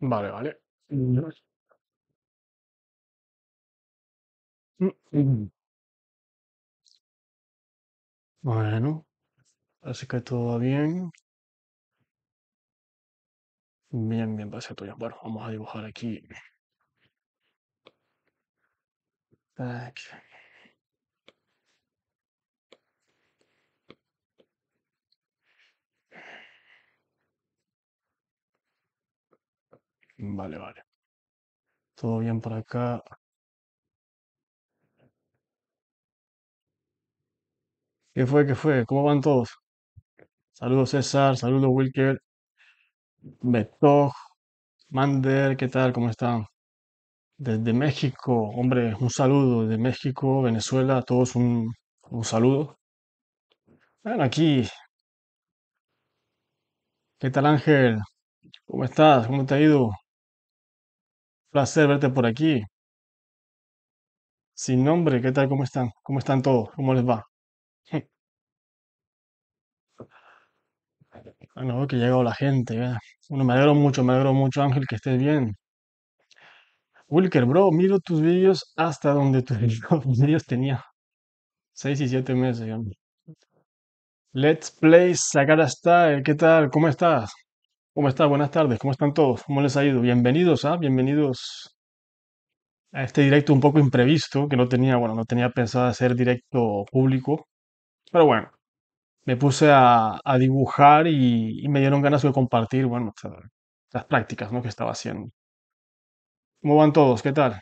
Vale, vale. Bueno, así que todo va bien. Bien, bien, base tuya. Bueno, vamos a dibujar aquí. Aquí. Vale, vale. Todo bien por acá. ¿Qué fue? ¿Qué fue? ¿Cómo van todos? Saludos César, saludos Wilker, Betoch. Mander, ¿qué tal? ¿Cómo están? Desde México, hombre, un saludo De México, Venezuela, a todos un, un saludo. Bueno, aquí. ¿Qué tal Ángel? ¿Cómo estás? ¿Cómo te ha ido? Placer verte por aquí. Sin nombre, ¿qué tal? ¿Cómo están? ¿Cómo están todos? ¿Cómo les va? Bueno, ah, que ha llegado la gente. Bueno, me alegro mucho, me alegro mucho, Ángel, que estés bien. Wilker, bro, miro tus vídeos hasta donde tus vídeos tenía seis y siete meses. Digamos. Let's Play Sagara Style, eh, ¿qué tal? ¿Cómo estás? ¿Cómo están? Buenas tardes. ¿Cómo están todos? ¿Cómo les ha ido? Bienvenidos, ¿ah? Bienvenidos a este directo un poco imprevisto que no tenía, bueno, no tenía pensado hacer directo público. Pero bueno, me puse a, a dibujar y, me dieron ganas de compartir, bueno, las prácticas, ¿no? Que estaba haciendo. ¿Cómo van todos? ¿Qué tal?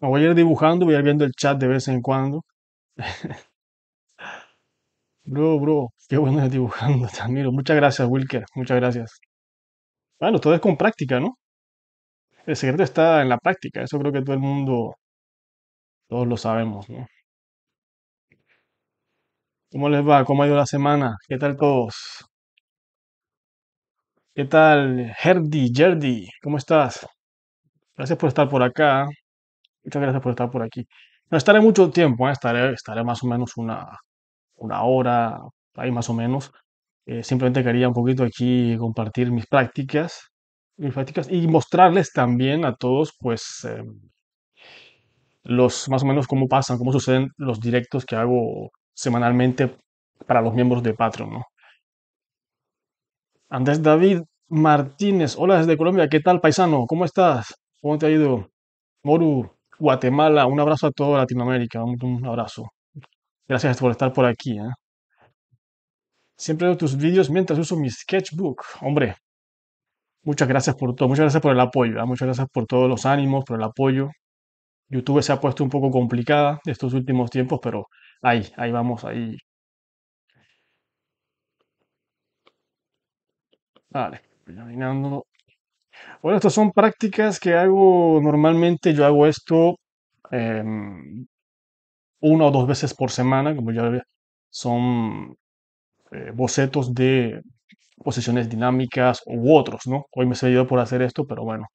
Me voy a ir dibujando, voy a ir viendo el chat de vez en cuando. Bro, bro, qué bueno dibujando, te Muchas gracias, Wilker, muchas gracias. Bueno, todo es con práctica, ¿no? El secreto está en la práctica, eso creo que todo el mundo, todos lo sabemos, ¿no? ¿Cómo les va? ¿Cómo ha ido la semana? ¿Qué tal todos? ¿Qué tal, Herdy, Jerdy? ¿Cómo estás? Gracias por estar por acá. Muchas gracias por estar por aquí. No estaré mucho tiempo, ¿eh? estaré, estaré más o menos una, una hora, ahí más o menos. Eh, simplemente quería un poquito aquí compartir mis prácticas, mis prácticas y mostrarles también a todos, pues, eh, los más o menos cómo pasan, cómo suceden los directos que hago semanalmente para los miembros de Patreon, ¿no? Andrés David Martínez, hola desde Colombia, ¿qué tal paisano? ¿Cómo estás? ¿Cómo te ha ido? Moru, Guatemala, un abrazo a toda Latinoamérica, un abrazo. Gracias por estar por aquí. ¿eh? Siempre veo tus vídeos mientras uso mi sketchbook. Hombre, muchas gracias por todo. Muchas gracias por el apoyo. ¿ah? Muchas gracias por todos los ánimos, por el apoyo. YouTube se ha puesto un poco complicada estos últimos tiempos, pero ahí, ahí vamos, ahí. Vale, terminando. Bueno, estas son prácticas que hago normalmente. Yo hago esto em, una o dos veces por semana, como ya son eh, bocetos de posiciones dinámicas u otros, ¿no? Hoy me he seguido por hacer esto, pero bueno.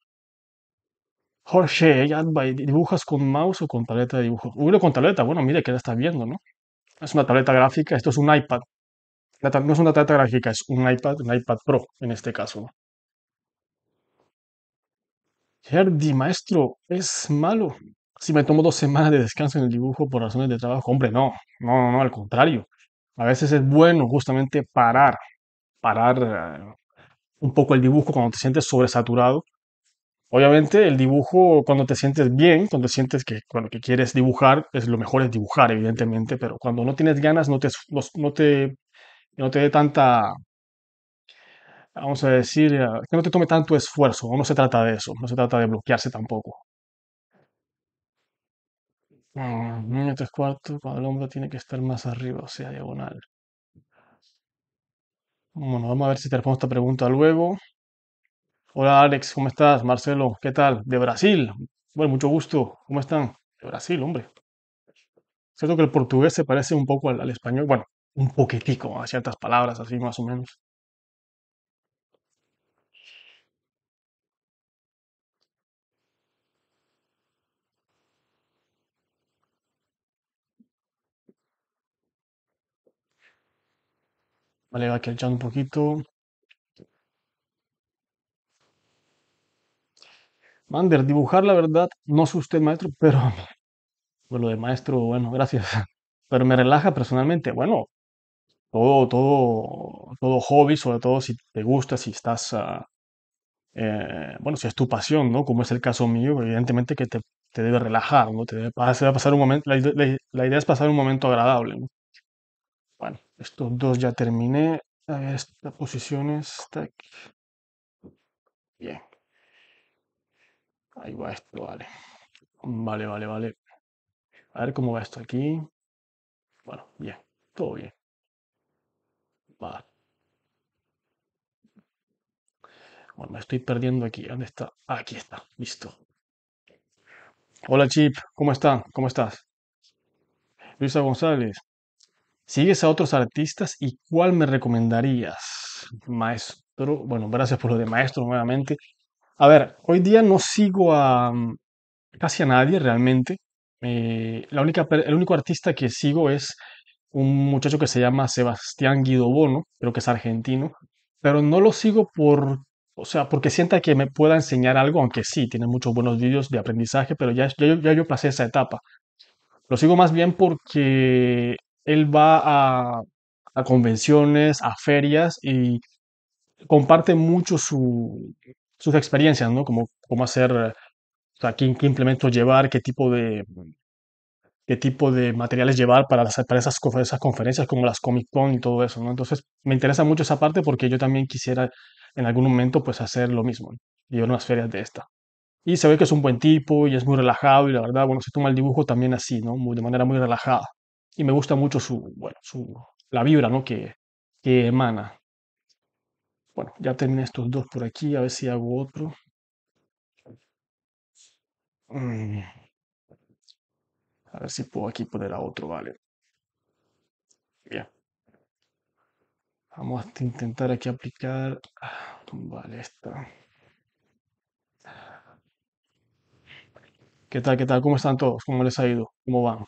Jorge, ¿dibujas con mouse o con tableta de dibujo? Uy, con tableta, bueno, mire que la estás viendo, ¿no? Es una tableta gráfica, esto es un iPad. No es una tableta gráfica, es un iPad, un iPad Pro en este caso. ¿no? maestro, es malo si me tomo dos semanas de descanso en el dibujo por razones de trabajo, hombre, no, no, no, al contrario. A veces es bueno justamente parar, parar eh, un poco el dibujo cuando te sientes sobresaturado. Obviamente el dibujo cuando te sientes bien, cuando te sientes que cuando que quieres dibujar, es lo mejor es dibujar, evidentemente, pero cuando no tienes ganas no te, te, no te dé tanta, vamos a decir, eh, que no te tome tanto esfuerzo, no se trata de eso, no se trata de bloquearse tampoco niño tres cuartos cuando el hombro tiene que estar más arriba, o sea, diagonal. Bueno, vamos a ver si te respondo esta pregunta luego. Hola Alex, ¿cómo estás? Marcelo, ¿qué tal? De Brasil. Bueno, mucho gusto. ¿Cómo están? De Brasil, hombre. Cierto que el portugués se parece un poco al, al español. Bueno, un poquitico a ciertas palabras, así más o menos. Vale, va echando un poquito. Mander, dibujar la verdad, no es usted maestro, pero lo de maestro, bueno, gracias. Pero me relaja personalmente. Bueno, todo, todo, todo hobby, sobre todo si te gusta, si estás, ah, eh, bueno, si es tu pasión, ¿no? Como es el caso mío, evidentemente que te, te debe relajar, ¿no? Te debe, pasar, pasar un momento, la, la, idea es pasar un momento agradable, ¿no? Bueno, estos dos ya terminé. A ver, esta posición está Bien. Ahí va esto, vale. Vale, vale, vale. A ver cómo va esto aquí. Bueno, bien. Todo bien. Vale. Bueno, me estoy perdiendo aquí. ¿Dónde está? Aquí está. Listo. Hola Chip, ¿cómo están? ¿Cómo estás? Luisa González, ¿Sigues a otros artistas y cuál me recomendarías? Maestro, bueno, gracias por lo de maestro nuevamente. A ver, hoy día no sigo a mm, casi a nadie realmente. Eh, la única, el único artista que sigo es un muchacho que se llama Sebastián Guido Bono, creo que es argentino, pero no lo sigo por, o sea, porque sienta que me pueda enseñar algo, aunque sí, tiene muchos buenos vídeos de aprendizaje, pero ya, ya, ya yo pasé esa etapa. Lo sigo más bien porque él va a, convenciones, a ferias y comparte mucho sus experiencias, ¿no? Como cómo hacer, eh, o sea, qué, implementos llevar, qué tipo de, qué tipo de materiales llevar para, las, para esas, conferencias como las Comic Con y todo eso, ¿no? Entonces, me interesa mucho esa parte porque yo también quisiera en algún momento pues hacer lo mismo, y llevar unas ferias de esta. Y se ve que es un buen tipo y es muy relajado y la verdad, bueno, se toma el dibujo también así, ¿no? Muy, de manera muy relajada y me gusta mucho su, bueno, su, la vibra ¿no? que, que emana. Bueno, ya terminé estos dos por aquí, a ver si hago otro. Mm. A ver si puedo aquí poner a otro, vale. Bien. Vamos a intentar aquí aplicar. Vale, esta. ¿Qué tal? ¿Qué tal? ¿Cómo están todos? ¿Cómo les ha ido? ¿Cómo van?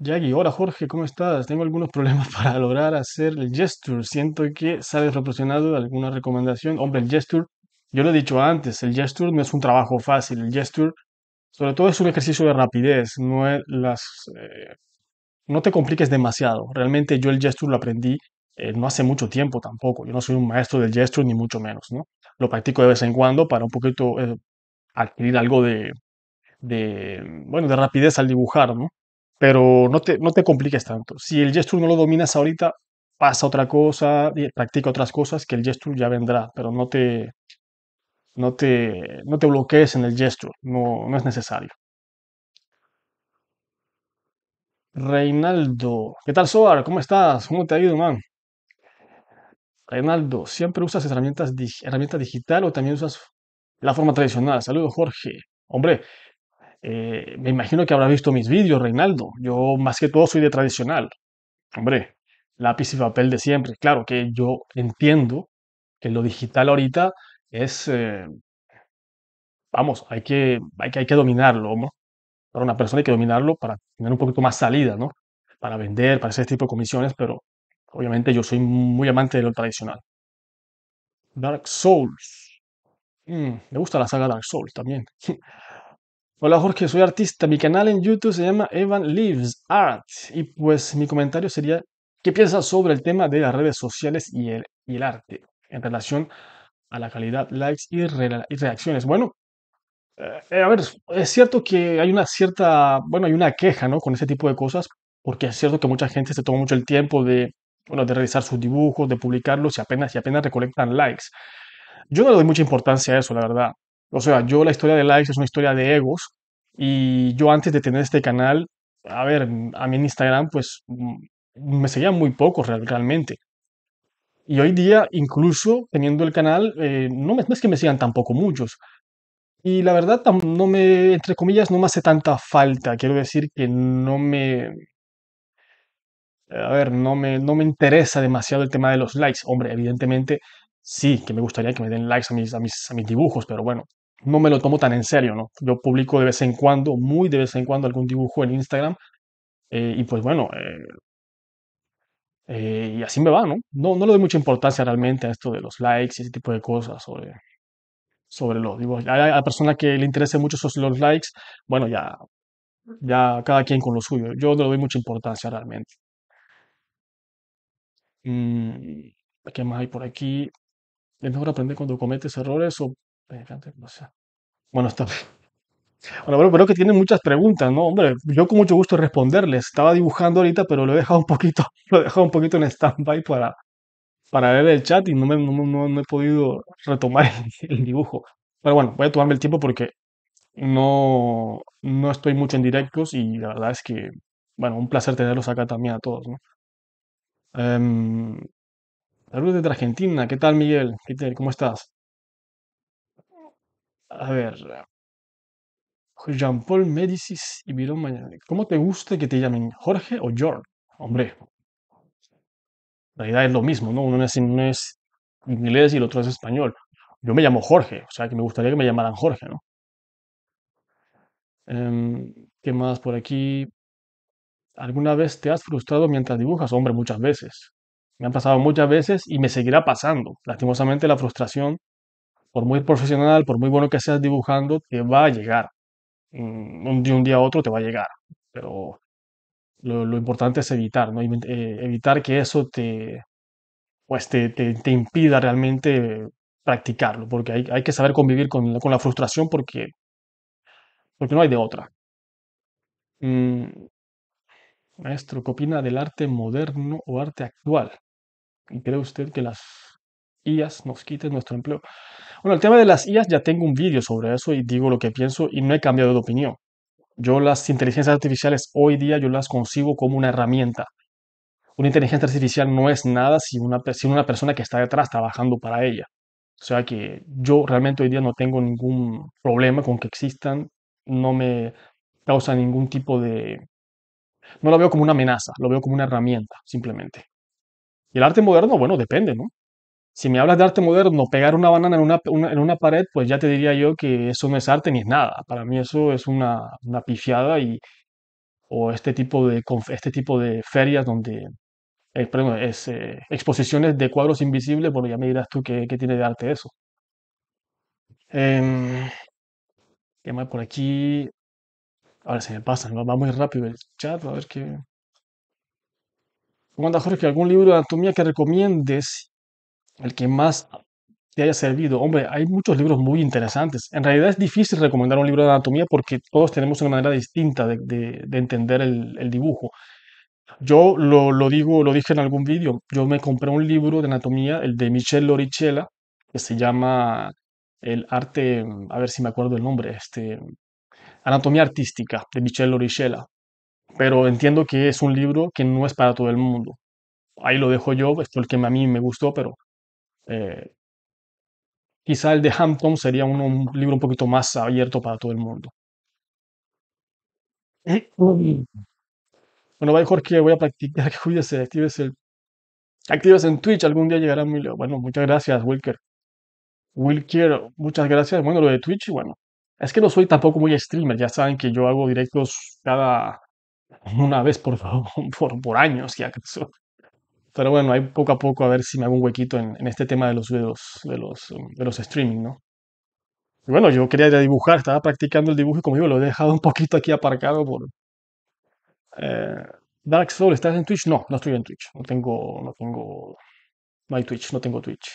Yagi, hola Jorge, ¿cómo estás? Tengo algunos problemas para lograr hacer el gesture. Siento que sales proporcionado alguna recomendación. Hombre, el gesture, yo lo he dicho antes, el gesture no es un trabajo fácil. El gesture, sobre todo, es un ejercicio de rapidez. No, es las, eh, no te compliques demasiado. Realmente yo el gesture lo aprendí eh, no hace mucho tiempo tampoco. Yo no soy un maestro del gesture, ni mucho menos, ¿no? Lo practico de vez en cuando para un poquito eh, adquirir algo de, de, bueno, de rapidez al dibujar, ¿no? pero no te, no te compliques tanto. Si el gesture no lo dominas ahorita, pasa otra cosa, practica otras cosas, que el gesture ya vendrá, pero no te, no te, no te bloquees en el gesture, no, no es necesario. Reinaldo, ¿qué tal Soar? ¿Cómo estás? ¿Cómo te ha ido, man? Reinaldo, ¿siempre usas herramientas, herramienta digital o también usas la forma tradicional? Saludos, Jorge. Hombre, eh, me imagino que habrá visto mis vídeos, Reinaldo. Yo más que todo soy de tradicional. Hombre, lápiz y papel de siempre. Claro que yo entiendo que lo digital ahorita es, eh, vamos, hay que, hay que, hay que dominarlo, Para una persona hay que dominarlo para tener un poquito más salida, ¿no? Para vender, para hacer este tipo de comisiones, pero obviamente yo soy muy amante de lo tradicional. Dark Souls. Mm, me gusta la saga Dark Souls también. Hola Jorge, soy artista. Mi canal en YouTube se llama Evan Lives Art. Y pues mi comentario sería, ¿qué piensas sobre el tema de las redes sociales y el, el arte en relación a la calidad, likes y, reacciones? Bueno, eh, eh, a ver, es cierto que hay una cierta, bueno, hay una queja, ¿no? Con ese tipo de cosas, porque es cierto que mucha gente se toma mucho el tiempo de, bueno, de realizar sus dibujos, de publicarlos y apenas, y apenas recolectan likes. Yo no le doy mucha importancia a eso, la verdad. O sea, yo la historia de likes es una historia de egos y yo antes de tener este canal, a ver, a mí en Instagram pues mm, me seguían muy pocos realmente. Y hoy día, incluso teniendo el canal, eh, no, es que me sigan tampoco muchos. Y la verdad, no me, entre comillas, no me hace tanta falta. Quiero decir que no me... Eh, a ver, no me, no me interesa demasiado el tema de los likes. Hombre, evidentemente sí, que me gustaría que me den likes a mis, a a mis dibujos, pero bueno, no me lo tomo tan en serio, ¿no? Yo publico de vez en cuando, muy de vez en cuando, algún dibujo en Instagram. Eh, y pues bueno, eh, eh, y así me va, ¿no? ¿no? No le doy mucha importancia realmente a esto de los likes y ese tipo de cosas sobre, sobre los dibujos. A la persona que le interese mucho los likes, bueno, ya, ya cada quien con lo suyo. Yo no le doy mucha importancia realmente. Mm, ¿Qué más hay por aquí? ¿Es mejor aprender cuando cometes errores o bueno, está. Bueno, bueno, pero que tienen muchas preguntas, ¿no? Hombre, yo con mucho gusto responderles. Estaba dibujando ahorita, pero lo he dejado un poquito, lo he un poquito en stand-by para, para ver el chat y no, me, no, no, he podido retomar el, dibujo. Pero bueno, voy a tomarme el tiempo porque no, no estoy mucho en directos y la verdad es que, bueno, un placer tenerlos acá también a todos, ¿no? Em, saludos desde Argentina, ¿qué tal Miguel? ¿Qué ¿Cómo estás? A ver, Jean-Paul Médicis y Viron Mañana. ¿Cómo te gusta que te llamen Jorge o George? Hombre, la idea es lo mismo, ¿no? Uno es, inglés y el otro es español. Yo me llamo Jorge, o sea que me gustaría que me llamaran Jorge, ¿no? Em, ¿Qué más por aquí? ¿Alguna vez te has frustrado mientras dibujas? Hombre, muchas veces. Me han pasado muchas veces y me seguirá pasando. Lastimosamente la frustración por muy profesional, por muy bueno que seas dibujando, te va a llegar. Mm, un, de un día a otro te va a llegar. Pero lo, lo importante es evitar, ¿no? Eh, evitar que eso te, pues te, te, impida realmente practicarlo, porque hay, hay que saber convivir con, con, la frustración porque, porque no hay de otra. Mm, maestro, ¿qué opina del arte moderno o arte actual? ¿Y cree usted que las IAS nos quiten nuestro empleo? Bueno, el tema de las IAS ya tengo un vídeo sobre eso y digo lo que pienso y no he cambiado de opinión. Yo las inteligencias artificiales hoy día yo las consigo como una herramienta. Una inteligencia artificial no es nada sino una, sin una persona que está detrás trabajando para ella. O sea que yo realmente hoy día no tengo ningún problema con que existan, no me causa ningún tipo de... No lo veo como una amenaza, lo veo como una herramienta, simplemente. Y el arte moderno, bueno, depende, ¿no? Si me hablas de arte moderno, pegar una banana en una, en una pared, pues ya te diría yo que eso no es arte ni es nada. Para mí eso es una, una pifiada y, o este tipo de, este tipo de ferias donde, eh, es, eh, exposiciones de cuadros invisibles, bueno, ya me dirás tú qué, qué tiene de arte eso. Eh, ¿Qué más por aquí? A ver si me pasa, va muy rápido el chat, a ver qué... ¿Cómo Jorge? ¿Algún libro de anatomía que recomiendes? el que más te haya servido. Hombre, hay muchos libros muy interesantes. En realidad es difícil recomendar un libro de anatomía porque todos tenemos una manera distinta de, entender el, dibujo. Yo lo, digo, lo dije en algún vídeo, yo me compré un libro de anatomía, el de Michel lorichela que se llama El arte, a ver si me acuerdo el nombre, este, Anatomía Artística, de Michel lorichela. Pero entiendo que es un libro que no es para todo el mundo. Ahí lo dejo yo, es que a mí me gustó, pero eh, quizá el de Hampton sería un, libro un poquito más abierto para todo el mundo. Bueno, bye Jorge, voy a practicar, cuídese, actives el, actives en Twitch, algún día llegará mi... Bueno, muchas gracias, Wilker. Wilker, muchas gracias. Bueno, lo de Twitch, bueno, es que no soy tampoco muy streamer, ya saben que yo hago directos cada una vez por, por, por años, ya acaso. Pero bueno, hay poco a poco a ver si me hago un huequito en, este tema de los videos, de los, em, de los streaming, ¿no? Y bueno, yo quería dibujar, estaba practicando el dibujo y como digo, lo he dejado un poquito aquí aparcado por... Eh, Dark Soul, ¿estás en Twitch? No, no estoy en Twitch. No tengo, no tengo, no Twitch, no tengo Twitch.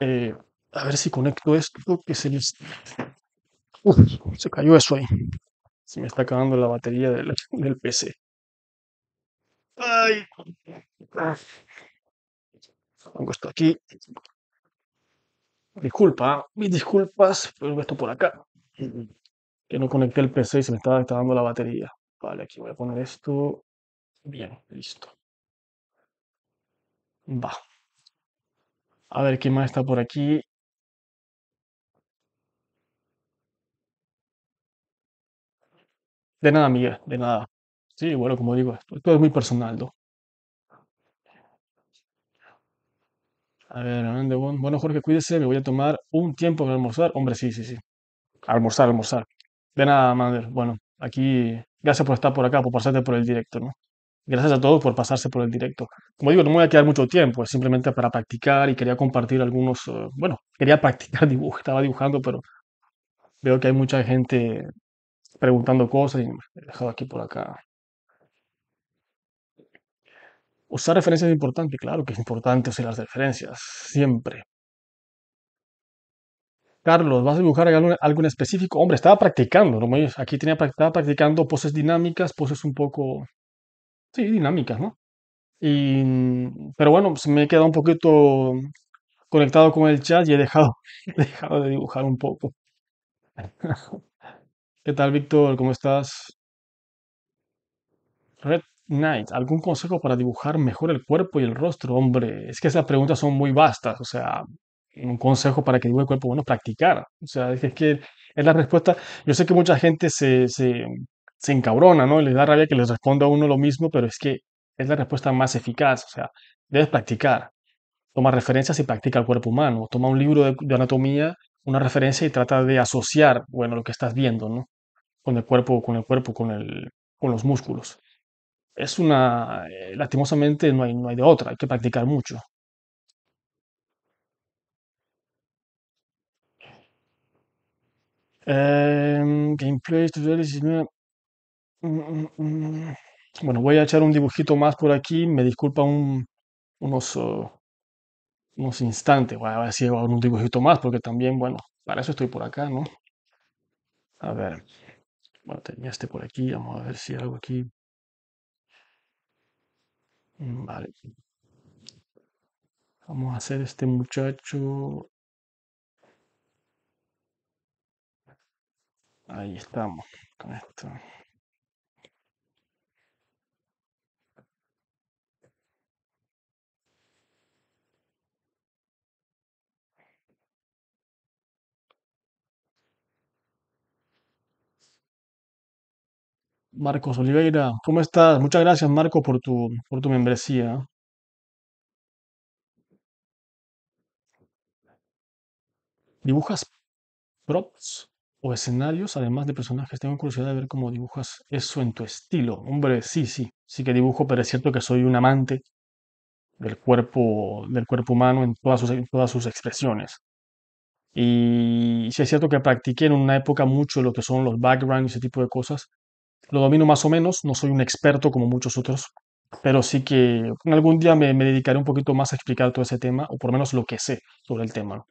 Eh, a ver si conecto esto, que se Uf, se cayó eso ahí. Se me está acabando la batería del PC. Pongo esto aquí. Disculpa, mis disculpas, pongo esto por acá. Que no conecté el PC y se me estaba Dando la batería. Vale, aquí voy a poner esto. Bien, listo. Va. A ver, ¿qué más está por aquí? De nada, Miguel, de nada. Sí, bueno, como digo, esto, es muy personal, ¿no? A ver, Bueno, Jorge, cuídese, me voy a tomar un tiempo para almorzar. Hombre, sí, sí, sí. Almorzar, almorzar. De nada, Mander. Bueno, aquí, gracias por estar por acá, por pasarte por el directo, ¿no? Gracias a todos por pasarse por el directo. Como digo, no me voy a quedar mucho tiempo, es simplemente para practicar y quería compartir algunos, eh, bueno, quería practicar dibujo, estaba dibujando, pero veo que hay mucha gente preguntando cosas y me he dejado aquí por acá Usar referencias es importante, claro que es importante usar las referencias, siempre. Carlos, ¿vas a dibujar algo, algo en específico? Hombre, estaba practicando, ¿no? aquí tenía, estaba practicando poses dinámicas, poses un poco, sí, dinámicas, ¿no? Y, pero bueno, pues, me he quedado un poquito conectado con el chat y he dejado, he dejado de dibujar un poco. ¿Qué tal, Víctor? ¿Cómo estás? Red Night, ¿algún consejo para dibujar mejor el cuerpo y el rostro? Hombre, es que esas preguntas son muy vastas, o sea, un consejo para que dibuje el cuerpo, bueno, practicar, o sea, es que es la respuesta, yo sé que mucha gente se, se, encabrona, ¿no? Le da rabia que les responda a uno lo mismo, pero es que es la respuesta más eficaz, o sea, debes practicar, toma referencias y practica el cuerpo humano, toma un libro de, de anatomía, una referencia y trata de asociar, bueno, lo que estás viendo, ¿no? Con el cuerpo, con el cuerpo, con el, con los músculos es una, eh, lastimosamente no hay, no hay de otra, hay que practicar mucho. Eh, gameplay, tutoriales, mm, mm, mm. bueno, voy a echar un dibujito más por aquí. Me disculpa un, unos, oh, unos instantes. Voy a ver si hago un dibujito más, porque también, bueno, para eso estoy por acá, ¿no? A ver. Bueno, tenía este por aquí. Vamos a ver si algo aquí. Vale. Vamos a hacer este muchacho. Ahí estamos con esto. Marcos Oliveira. ¿Cómo estás? Muchas gracias, Marco, por tu, por tu membresía. ¿Dibujas props o escenarios, además de personajes? Tengo curiosidad de ver cómo dibujas eso en tu estilo. Hombre, sí, sí, sí que dibujo, pero es cierto que soy un amante del cuerpo, del cuerpo humano en todas sus, en todas sus expresiones. Y sí es cierto que practiqué en una época mucho lo que son los backgrounds y ese tipo de cosas, lo domino más o menos, no soy un experto como muchos otros, pero sí que algún día me, dedicaré un poquito más a explicar todo ese tema, o por lo menos lo que sé sobre el tema.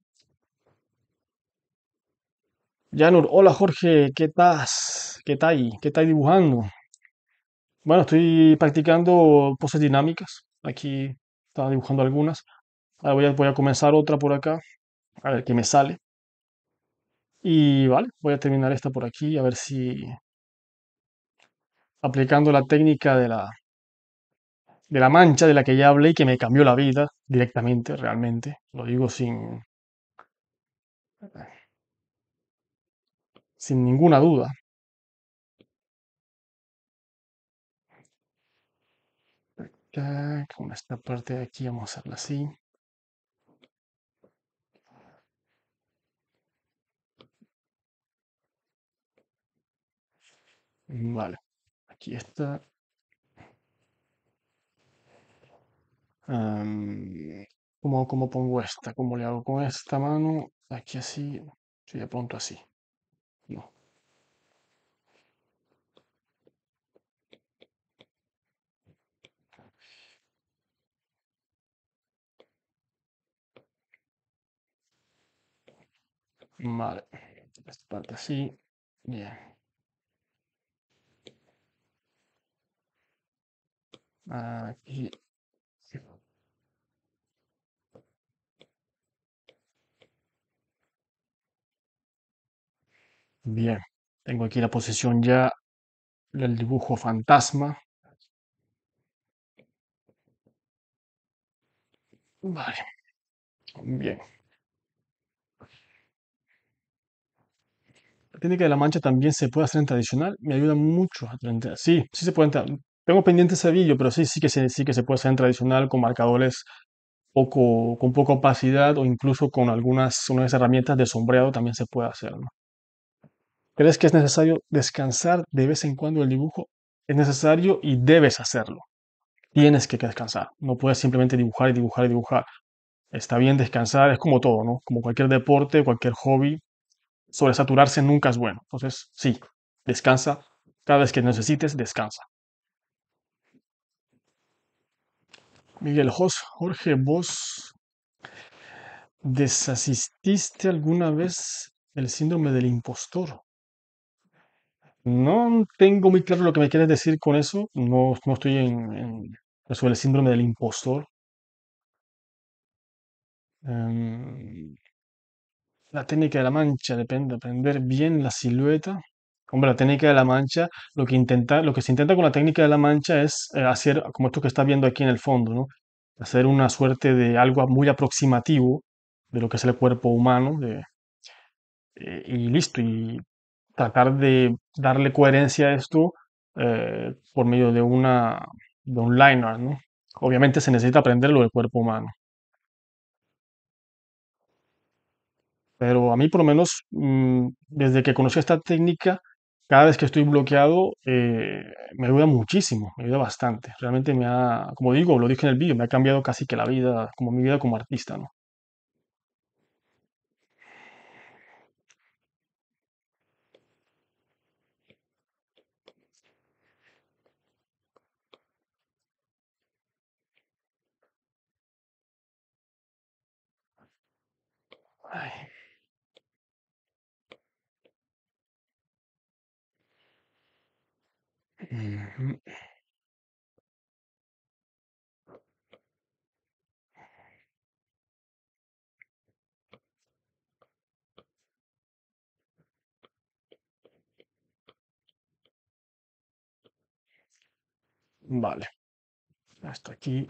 Janur, hola Jorge, ¿qué estás? ¿Qué tal? ¿Qué estás dibujando? Bueno, estoy practicando poses dinámicas. Aquí estaba dibujando algunas. Ahora voy a, voy a comenzar otra por acá. A ver qué me sale. Y vale, voy a terminar esta por aquí, a ver si, aplicando la técnica de la, de la mancha de la que ya hablé y que me cambió la vida directamente, realmente. Lo digo sin, sin ninguna duda. con esta parte de aquí vamos a hacerla así. Vale. Aquí está. ¿cómo, pongo esta? ¿Cómo le hago con esta mano? Aquí así. Sí, de pronto así. No. Vale. Esta parte así. Bien. Aquí. Ah, bien, tengo aquí la posición ya del dibujo fantasma. Vale, bien. La técnica de la mancha también se puede hacer en tradicional. Me ayuda mucho a Sí, sí se puede tengo pendiente Sevillo, pero sí, sí que se, sí que se puede hacer en tradicional con marcadores poco, con poca opacidad o incluso con algunas unas herramientas de sombreado también se puede hacer. ¿Crees que es necesario descansar de vez en cuando el dibujo? Es necesario y debes hacerlo. Tienes que descansar. No puedes simplemente dibujar y dibujar y dibujar. Está bien descansar, es como todo, ¿no? Como cualquier deporte, cualquier hobby. Sobresaturarse nunca es bueno. Entonces, sí, descansa. Cada vez que necesites, descansa. Miguel Jorge, ¿vos desasististe alguna vez el síndrome del impostor? No tengo muy claro lo que me quieres decir con eso. No, no estoy en, en el síndrome del impostor. Em, la técnica de la mancha, depende, de aprender bien la silueta. Hombre, la técnica de la mancha, lo que, intenta, lo que se intenta con la técnica de la mancha es eh, hacer, como esto que está viendo aquí en el fondo, ¿no? hacer una suerte de algo muy aproximativo de lo que es el cuerpo humano eh, y listo, y tratar de darle coherencia a esto eh, por medio de, una, de un liner. ¿no? Obviamente se necesita aprender lo del cuerpo humano. pero a mí por lo menos mm, desde que conocí esta técnica cada vez que estoy bloqueado eh, me ayuda muchísimo, me ayuda bastante. Realmente me ha, como digo, lo dije en el vídeo, me ha cambiado casi que la vida, como mi vida como artista, ¿no? Ay. Vale, hasta aquí.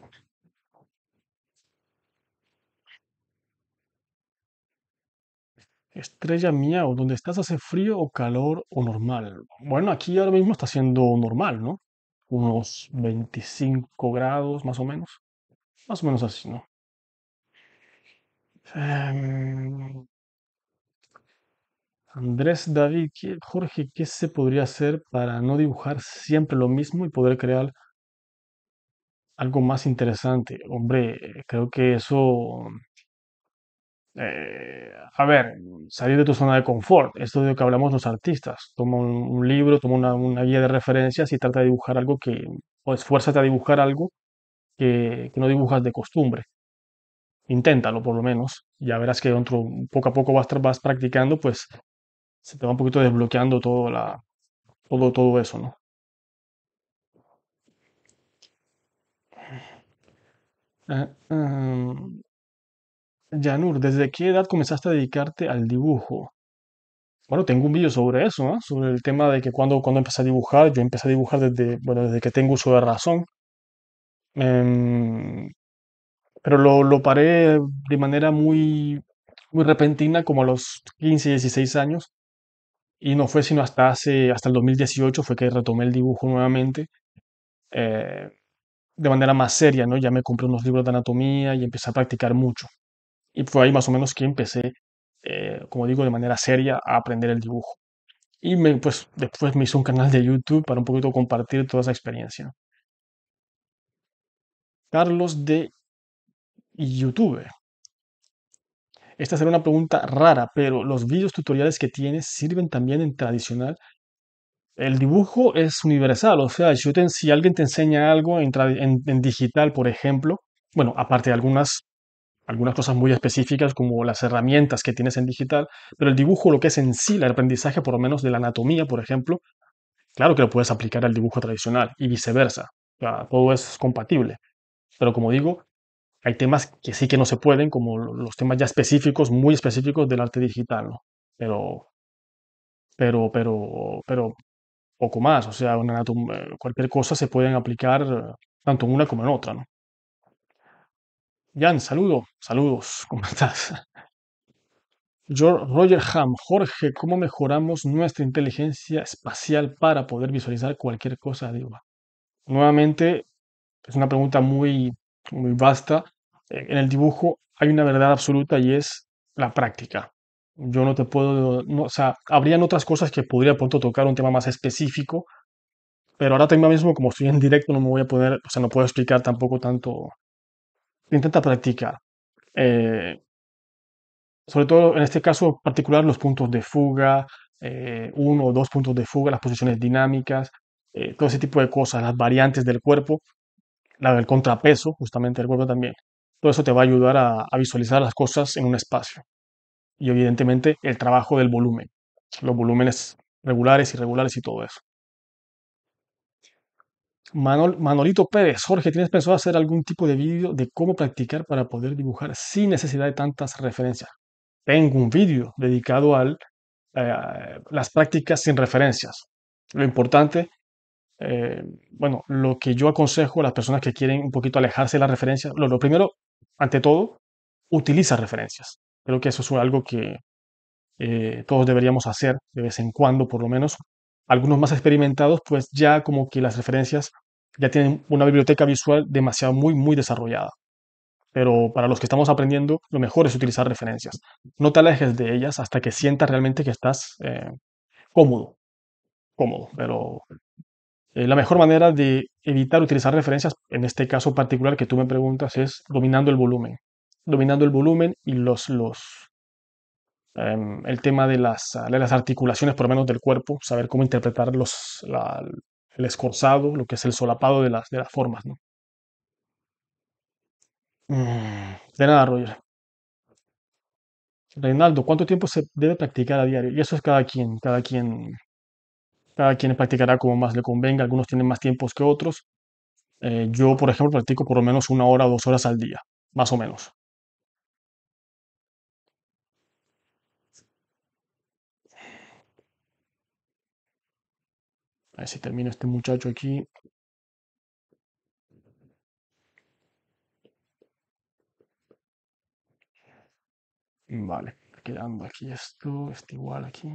Estrella ¿o ¿dónde estás hace frío o calor o normal? Bueno, aquí ahora mismo está siendo normal, ¿no? Unos 25 grados más o menos. Más o menos así, ¿no? Em, Andrés David, Jorge, ¿qué se podría hacer para no dibujar siempre lo mismo y poder crear algo más interesante? Hombre, creo que eso eh, a ver, salir de tu zona de confort. Esto de lo que hablamos los artistas. Toma un, libro, toma una, guía de referencias y trata de dibujar algo que, o esfuérzate a dibujar algo que, no dibujas de costumbre. Inténtalo por lo menos. Ya verás que dentro, poco a poco vas, practicando, pues se te va un poquito desbloqueando todo, la, todo, todo eso, ¿no? Eh, em, Janur, ¿desde qué edad comenzaste a dedicarte al dibujo? Bueno, tengo un vídeo sobre eso, ¿eh? sobre el tema de que cuando, cuando empecé a dibujar, yo empecé a dibujar desde, bueno, desde que tengo uso de razón. Em, pero lo, lo, paré de manera muy, muy repentina, como a los 15, 16 años. Y no fue sino hasta, hace, hasta el 2018 fue que retomé el dibujo nuevamente. Eh, de manera más seria, ¿no? Ya me compré unos libros de anatomía y empecé a practicar mucho. Y fue ahí más o menos que empecé, eh, como digo, de manera seria a aprender el dibujo. Y pues, después me hizo un canal de YouTube para un poquito compartir toda esa experiencia. Carlos de YouTube. Esta será una pregunta rara, pero los videos tutoriales que tienes sirven también en tradicional. El dibujo es universal, o sea, si, si alguien te enseña algo en digital, por ejemplo, bueno, aparte de algunas algunas cosas muy específicas como las herramientas que tienes en digital, pero el dibujo, lo que es en sí, el aprendizaje por lo menos de la anatomía, por ejemplo, claro que lo puedes aplicar al dibujo tradicional y viceversa. todo es compatible. Pero como digo, hay temas que sí que no se pueden, como los temas ya específicos, muy específicos del arte digital, ¿no? Pero, pero, pero, pero poco más. O sea, cualquier cosa se pueden aplicar eh, tanto en una como en otra, ¿no? Jan, saludo. Saludos, ¿cómo estás? Roger Ham, Jorge, ¿cómo mejoramos nuestra inteligencia espacial para poder visualizar cualquier cosa Nuevamente, es una pregunta muy, muy vasta. Eh, en el dibujo hay una verdad absoluta y es la práctica. Yo no te puedo, o sea, habrían otras cosas que podría pronto tocar un tema más específico, pero ahora mismo como estoy en directo no me voy a poder, o sea, no puedo explicar tampoco tanto intenta practicar. Eh, sobre todo en este caso particular, los puntos de fuga, eh, uno o dos puntos de fuga, las posiciones dinámicas, eh, todo ese tipo de cosas, las variantes del cuerpo, la, del contrapeso justamente del cuerpo también. Todo eso te va a ayudar a, a visualizar las cosas en un espacio. Y evidentemente el trabajo del volumen, los volúmenes regulares, irregulares y todo eso. Manol, Manolito Pérez, Jorge, ¿tienes pensado hacer algún tipo de vídeo de cómo practicar para poder dibujar sin necesidad de tantas referencias? Tengo un vídeo dedicado a eh, las prácticas sin referencias. Lo importante, eh, bueno, lo que yo aconsejo a las personas que quieren un poquito alejarse de las referencias, lo, primero, ante todo, utiliza referencias. Creo que eso es algo que eh, todos deberíamos hacer de vez en cuando, por lo menos. Algunos más experimentados, pues ya como que las referencias ya tienen una biblioteca visual demasiado muy, muy desarrollada. Pero para los que estamos aprendiendo, lo mejor es utilizar referencias. No te alejes de ellas hasta que sientas realmente que estás eh, cómodo. Cómodo, pero eh, la mejor manera de evitar utilizar referencias, en este caso particular que tú me preguntas, es dominando el volumen. Dominando el volumen y los, los, em, el tema de las, de las articulaciones, por lo menos del cuerpo, saber cómo interpretar los, el escorzado, lo que es el solapado de las, de las formas, ¿no? Mm. De nada, Roger. Reinaldo, ¿cuánto tiempo se debe practicar a diario? Y eso es cada quien, cada quien, cada quien practicará como más le convenga. Algunos tienen más tiempos que otros. Eh, yo, por ejemplo, practico por lo menos una hora o dos horas al día, más o menos. A si termino este muchacho aquí. Vale, quedando aquí esto, está igual aquí.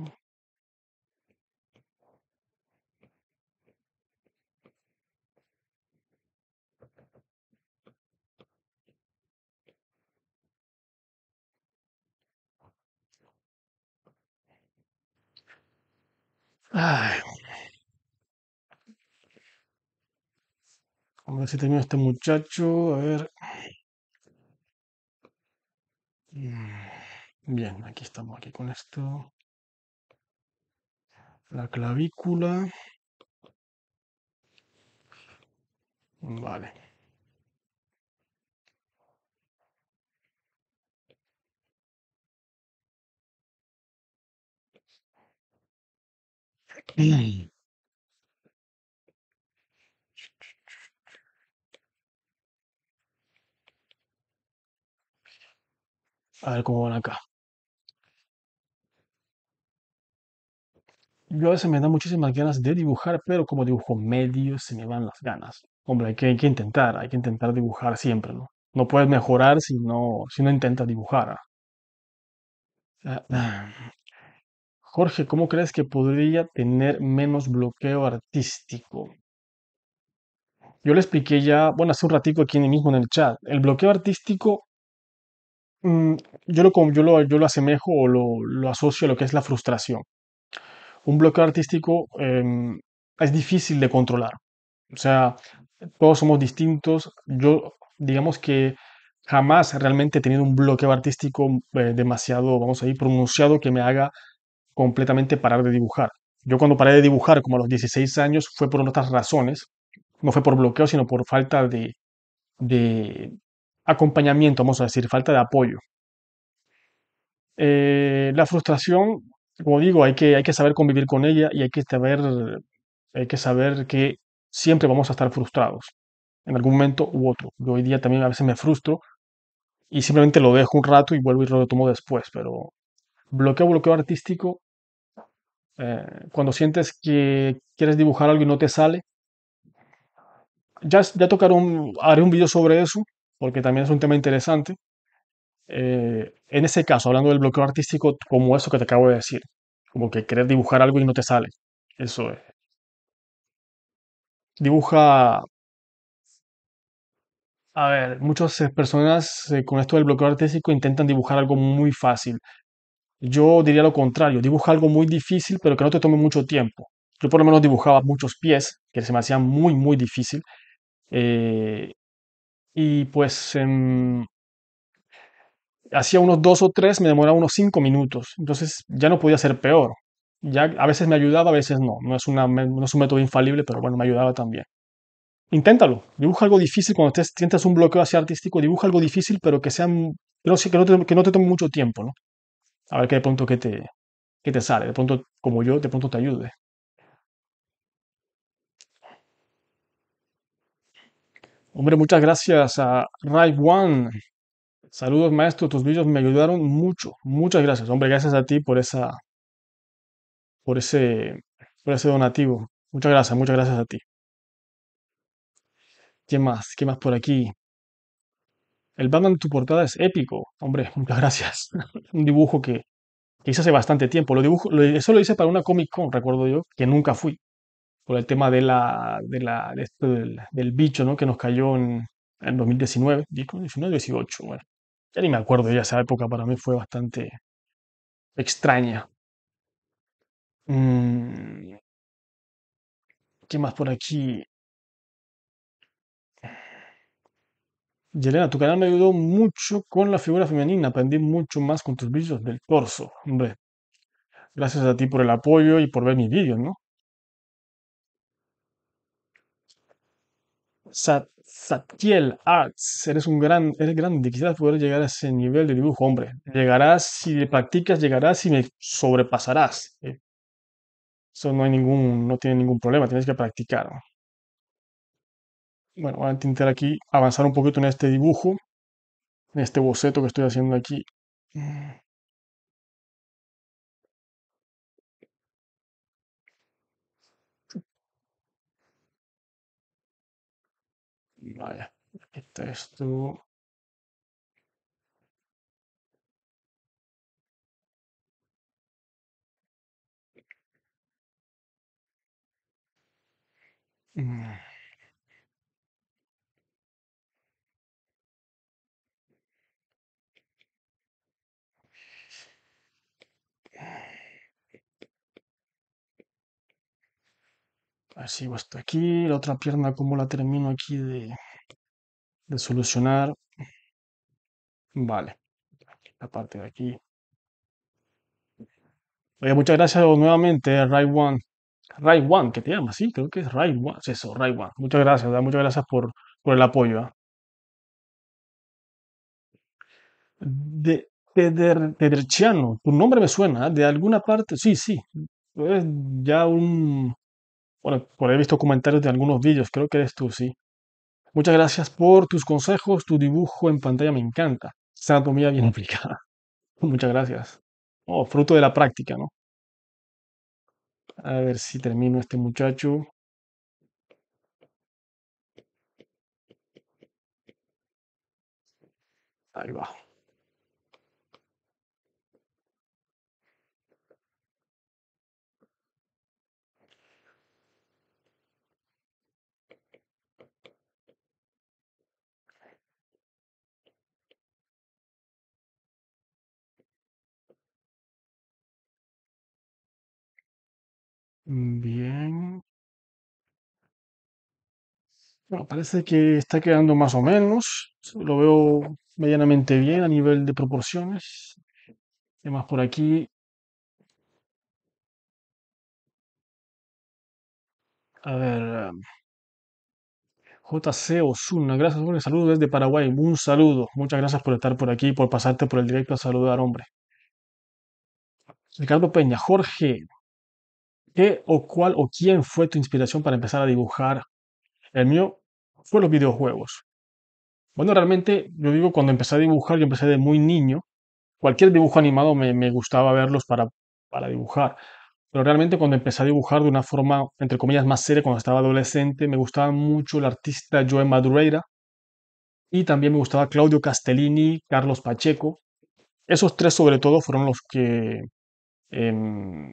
Ay. A ver si termina este muchacho. A ver. Mm, bien, aquí estamos, aquí con esto. La clavícula. Vale. A ver cómo van acá. Yo a veces me dan muchísimas ganas de dibujar, pero como dibujo medio se me van las ganas. Hombre, hay que, intentar, hay que intentar dibujar siempre, ¿no? No puedes mejorar si no, si no intentas dibujar. ¿ah? Jorge, ¿cómo crees que podría tener menos bloqueo artístico? Yo le expliqué ya, bueno, hace un ratico aquí mismo en el chat. El bloqueo artístico Mm, yo, lo, yo, lo, yo lo asemejo o lo, lo, asocio a lo que es la frustración. Un bloqueo artístico em, es difícil de controlar. O sea, todos somos distintos. Yo, digamos que jamás realmente he tenido un bloqueo artístico eh, demasiado, vamos a ir, pronunciado que me haga completamente parar de dibujar. Yo cuando paré de dibujar como a los 16 años fue por otras razones, no fue por bloqueo, sino por falta de, de, acompañamiento, vamos a decir, falta de apoyo. Eh, la frustración, como digo, hay que, hay que saber convivir con ella y hay que, saber, hay que saber que siempre vamos a estar frustrados, en algún momento u otro. hoy día también a veces me frustro y simplemente lo dejo un rato y vuelvo y lo retomo después, pero bloqueo, bloqueo artístico, eh, cuando sientes que quieres dibujar algo y no te sale, ya, ya tocaré un, haré un video sobre eso, porque también es un tema interesante. Eh, en ese caso, hablando del bloqueo artístico, como eso que te acabo de decir, como que querer dibujar algo y no te sale, eso es. Dibuja... A ver, muchas eh, personas eh, con esto del bloqueo artístico intentan dibujar algo muy fácil. Yo diría lo contrario, dibuja algo muy difícil, pero que no te tome mucho tiempo. Yo por lo menos dibujaba muchos pies, que se me hacían muy, muy difícil y pues em, hacía unos dos o tres, me demoraba unos cinco minutos. Entonces ya no podía ser peor. Ya a veces me ayudaba, a veces no. No es, una, no es un método infalible, pero bueno, me ayudaba también. Inténtalo. Dibuja algo difícil. Cuando te sientas un bloqueo hacia artístico, dibuja algo difícil, pero que, sean, que, no, que, no te, tome mucho tiempo, ¿no? A ver qué de pronto que te, que te sale. De pronto, como yo, de pronto te ayude. Hombre, muchas gracias a Ray One. Saludos, maestro. Tus vídeos me ayudaron mucho. Muchas gracias. Hombre, gracias a ti por esa, por ese, por ese donativo. Muchas gracias, muchas gracias a ti. ¿Qué más? ¿Qué más por aquí? El Batman de tu portada es épico. Hombre, muchas gracias. Un dibujo que, que hice hace bastante tiempo. Lo dibujo, eso lo hice para una Comic Con, recuerdo yo, que nunca fui por el tema de la, de la, del, bicho ¿no? que nos cayó en, en 2019, 19, 18, bueno, ya ni me acuerdo, ya esa época para mí fue bastante extraña. Mm. ¿Qué más por aquí? Yelena, tu canal me ayudó mucho con la figura femenina. Aprendí mucho más con tus vídeos del torso. Hombre, gracias a ti por el apoyo y por ver mis vídeos, ¿no? Satiel Arts, eres un gran, eres grande, quizás poder llegar a ese nivel de dibujo, hombre. Llegarás, si practicas, llegarás y me sobrepasarás. Eh, eso no hay ningún, no tiene ningún problema, tienes que practicar. Bueno, voy a intentar aquí avanzar un poquito en este dibujo, en este boceto que estoy haciendo aquí. Vale, quita esto. Mm. Así hasta aquí. La otra pierna, como la termino aquí de, de solucionar? Vale. La parte de aquí. Oye, muchas gracias nuevamente, Ray One. Ray que te llama, sí, creo que es Ray One. eso, Ray Muchas gracias, muchas gracias por, por el apoyo. ¿ah? De, de, tu nombre me suena, ¿ah? de alguna parte, sí, sí. Es ya un, bueno, por he visto comentarios de algunos vídeos, creo que eres tú, sí. Muchas gracias por tus consejos, tu dibujo en pantalla me encanta. Santo anatomía bien aplicada. Muchas gracias. Oh, fruto de la práctica, ¿no? A ver si termino este muchacho. Ahí va. Mm, bien. Bueno, parece que está quedando más o menos. Lo veo medianamente bien a nivel de proporciones. ¿Qué más por aquí? A ver. JC Osuna, gracias por el saludo desde Paraguay. Un saludo. Muchas gracias por estar por aquí, por pasarte por el directo a saludar, hombre. Ricardo Peña, Jorge, ¿Qué o cuál o quién fue tu inspiración para empezar a dibujar? El mío fue los videojuegos. Bueno, realmente yo digo, cuando empecé a dibujar, yo empecé de muy niño. Cualquier dibujo animado me, gustaba verlos para, para dibujar. Pero realmente cuando empecé a dibujar de una forma, entre comillas, más seria, cuando estaba adolescente, me gustaba mucho el artista Joe Madureira. Y también me gustaba Claudio Castellini, Carlos Pacheco. Esos tres sobre todo fueron los que em,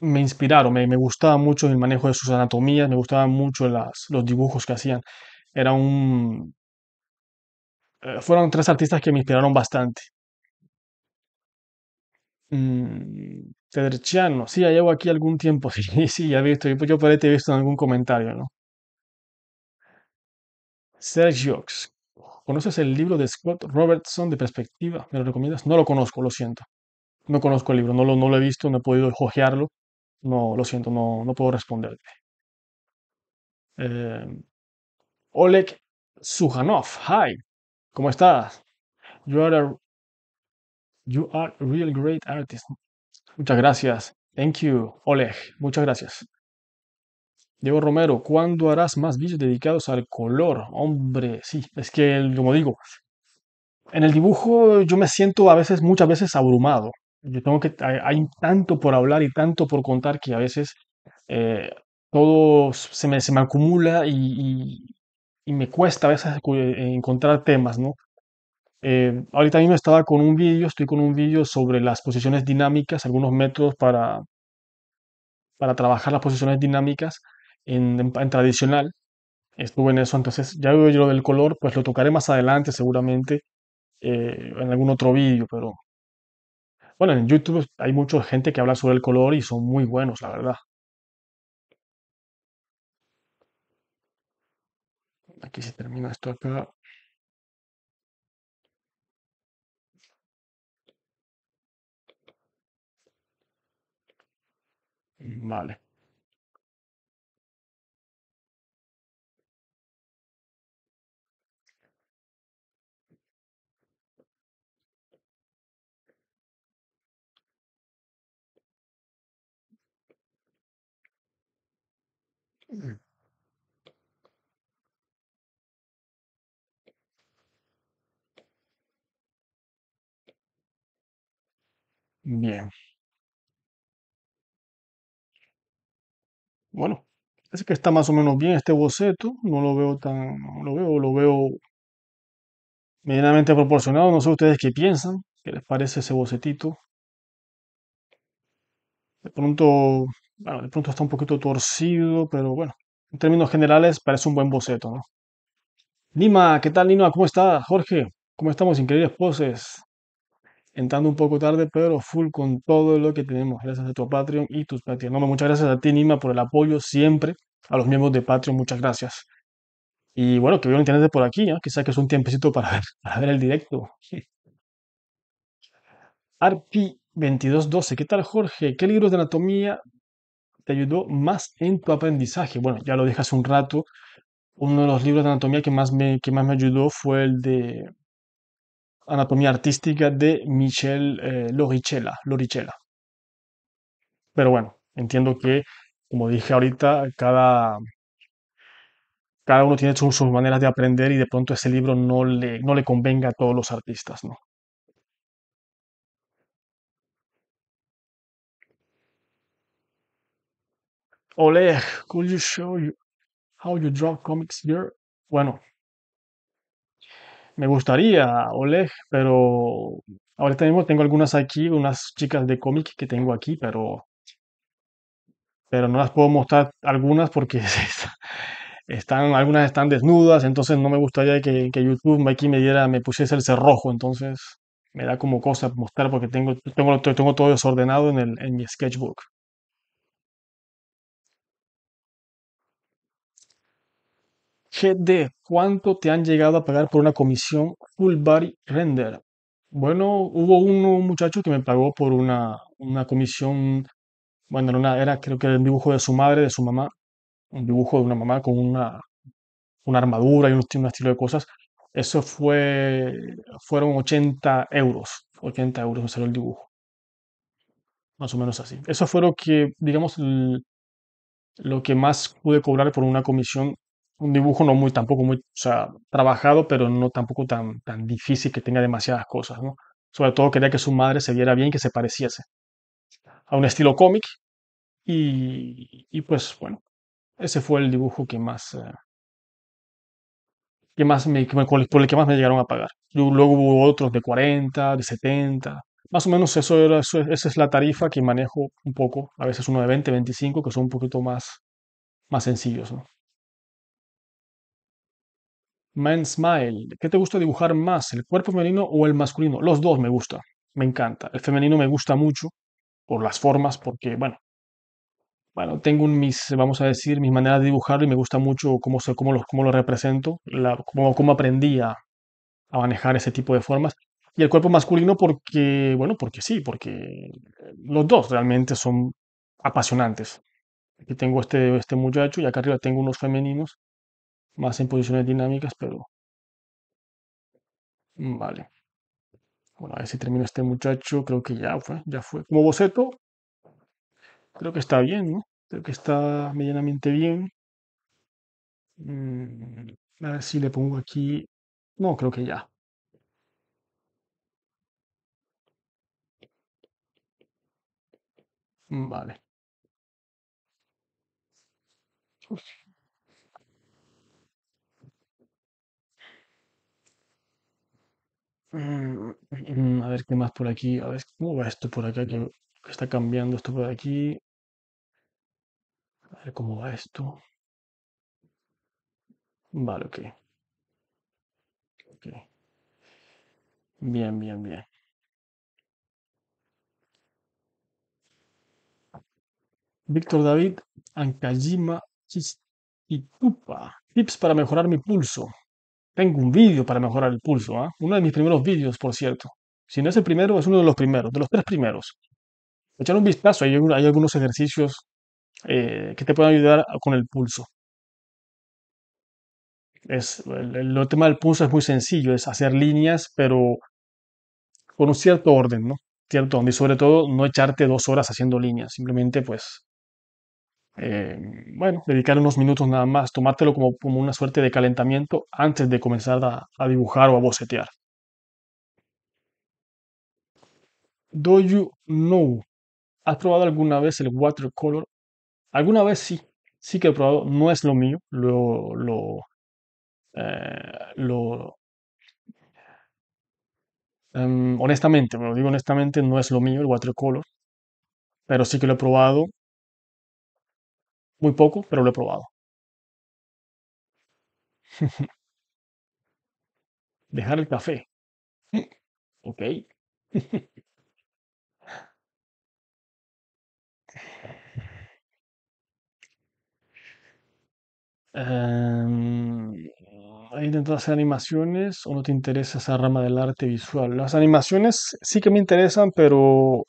me inspiraron, me, gustaba mucho el manejo de sus anatomías, me gustaban mucho las, los dibujos que hacían. Era un... Eh, fueron tres artistas que me inspiraron bastante. Mm, sí, llevo aquí algún tiempo, sí, sí, ya he visto, yo, yo por ahí he visto en algún comentario, ¿no? Sergio, ¿conoces el libro de Scott Robertson de perspectiva? ¿Me lo recomiendas? No lo conozco, lo siento. No conozco el libro, no lo, no lo he visto, no he podido hojearlo. No, lo siento, no, no puedo responderte. Em, Oleg Sujanov, hi, ¿cómo estás? You are, a, you are a real great artist. Muchas gracias. Thank you, Oleg. Muchas gracias. Diego Romero, ¿cuándo harás más vídeos dedicados al color? Hombre, sí, es que, como digo, en el dibujo yo me siento a veces, muchas veces abrumado yo tengo que, hay, tanto por hablar y tanto por contar que a veces eh, todo se me, se me acumula y, y, me cuesta a veces eh, encontrar temas, ¿no? Eh, ahorita mismo estaba con un vídeo, estoy con un vídeo sobre las posiciones dinámicas, algunos métodos para, para trabajar las posiciones dinámicas en, en, tradicional. Estuve en eso, entonces ya veo yo lo del color, pues lo tocaré más adelante seguramente en algún otro vídeo, pero bueno, en YouTube hay mucha gente que habla sobre el color y son muy buenos, la verdad. Aquí se termina esto acá. Vale. Bien. Bueno, parece que está más o menos bien este boceto. No lo veo tan, no lo veo, lo veo medianamente proporcionado. No sé ustedes qué piensan, qué les parece ese bocetito. De pronto bueno, de pronto está un poquito torcido, pero bueno, en términos generales parece un buen boceto, ¿no? Lima, ¿qué tal Lima? ¿Cómo está Jorge? ¿Cómo estamos? Increíbles poses. Entrando un poco tarde, pero full con todo lo que tenemos. Gracias a tu Patreon y tus Patreon. No, muchas gracias a ti, Nima, por el apoyo siempre. A los miembros de Patreon, muchas gracias. Y bueno, que vieron internet por aquí, ¿no? ¿eh? quizá que es un tiempecito para ver, ver el directo. Arpi2212, ¿qué tal Jorge? ¿Qué libros de anatomía te ayudó más en tu aprendizaje? Bueno, ya lo dije hace un rato, uno de los libros de anatomía que más me, que más me ayudó fue el de Anatomía Artística de Michelle eh, Lorichella, Pero bueno, entiendo que, como dije ahorita, cada, cada uno tiene sus, sus, maneras de aprender y de pronto ese libro no le, no le convenga a todos los artistas, ¿no? Oleg, could you show you how you draw comics here? Bueno, me gustaría, Oleg, pero ahorita mismo tengo algunas aquí, unas chicas de cómic que tengo aquí, pero, pero no las puedo mostrar algunas porque están, algunas están desnudas, entonces no me gustaría que, que YouTube aquí me diera, me pusiese el cerrojo, entonces me da como cosa mostrar porque tengo, tengo, tengo todo desordenado en, el, en mi sketchbook. GD, ¿cuánto te han llegado a pagar por una comisión full body render? Bueno, hubo un muchacho que me pagó por una, comisión, bueno, era creo que el dibujo de su madre, de su mamá, un dibujo de una mamá con una, una armadura y un, estilo de cosas. Eso fue, fueron 80 euros, 80 euros me salió el dibujo. Más o menos así. Eso fue lo que, digamos, lo que más pude cobrar por una comisión un dibujo no muy, tampoco muy, o sea, trabajado, pero no tampoco tan, tan difícil que tenga demasiadas cosas, ¿no? Sobre todo quería que su madre se viera bien, que se pareciese a un estilo cómic. Y, y pues bueno, ese fue el dibujo que más, eh, que más me, por el que más me llegaron a pagar. Luego hubo otros de 40, de 70. Más o menos eso era, esa es la tarifa que manejo un poco. A veces uno de 20, 25, que son un poquito más, más sencillos, ¿no? Man Smile. ¿Qué te gusta dibujar más, el cuerpo femenino o el masculino? Los dos me gusta, me encanta. El femenino me gusta mucho por las formas, porque, bueno, bueno, tengo mis, vamos a decir, mis maneras de dibujarlo y me gusta mucho cómo, cómo, lo, cómo lo represento, cómo, cómo aprendí a, a manejar ese tipo de formas. Y el cuerpo masculino porque, bueno, porque sí, porque eh, los dos realmente son apasionantes. Aquí tengo este, este muchacho y acá arriba tengo unos femeninos más en posiciones dinámicas, pero... Vale. Bueno, a ver si termina este muchacho. Creo que ya fue, ya fue. Como boceto, creo que está bien, ¿no? Creo que está medianamente bien. Mm, a ver si le pongo aquí. No, creo que ya. Vale. Eh, mm, a ver qué más por aquí. A ver cómo va esto por acá, que está cambiando esto por aquí. A ver cómo va esto. Vale, ok. Ok. Bien, bien, bien. Víctor David Ankajima Chistitupa. Tips para mejorar mi pulso. Tengo un vídeo para mejorar el pulso, ¿ah? uno de mis primeros vídeos, por cierto. Si no es el primero, es uno de los primeros, de los tres primeros. Echar un vistazo, hay, hay algunos ejercicios eh, que te pueden ayudar con el pulso. Es, el, tema del pulso es muy sencillo, es hacer líneas, pero con un cierto orden, ¿no? Cierto y sobre todo no echarte dos horas haciendo líneas, simplemente pues eh, bueno, dedicar unos minutos nada más, tomártelo como, como, una suerte de calentamiento antes de comenzar a, dibujar o a bocetear. Do you know? ¿Has probado alguna vez el watercolor? Alguna vez sí, sí que he probado, no es lo mío, lo, lo, eh, em, honestamente, me lo digo honestamente, no es lo mío el watercolor, pero sí que lo he probado muy poco, pero lo he probado. Dejar el café. Ok. Em, hay intentado hacer animaciones o no te interesa esa rama del arte visual? Las animaciones sí que me interesan, pero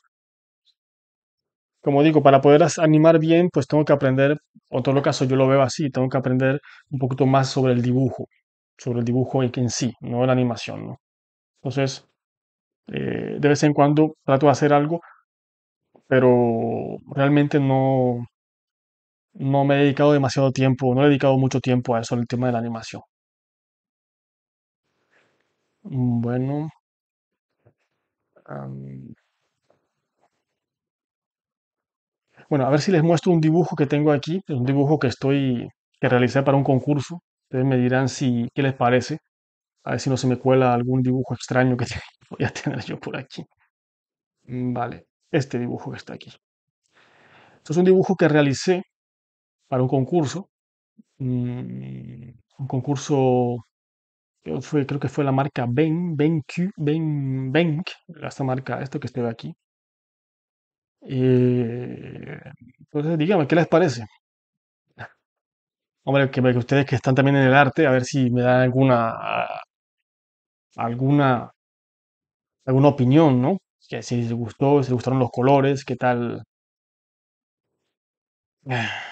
como digo, para poder animar bien, pues tengo que aprender, o en todo caso yo lo veo así, tengo que aprender un poquito más sobre el dibujo, sobre el dibujo en, sí, no la animación, ¿no? Entonces, eh, de vez en cuando trato de hacer algo, pero realmente no, no me he dedicado demasiado tiempo, no he dedicado mucho tiempo a eso, el tema de la animación. Mm, bueno. Bueno, a ver si les muestro un dibujo que tengo aquí, es pues, un dibujo que estoy, que realicé para un concurso. Ustedes me dirán si, qué les parece. A ver si no se me cuela algún dibujo extraño que voy a tener yo por aquí. Mm, vale, este dibujo que está aquí. Esto es un dibujo que realicé para un concurso. Mm, un concurso, que creo que fue la marca Ben, BenQ, Ben, Benq, esta marca, esto que de aquí. Eh, entonces, díganme ¿qué les parece? Hombre, que, ustedes que están también en el arte, a ver si me dan alguna, alguna, alguna opinión, ¿no? Que si les gustó, si les gustaron los colores, qué tal.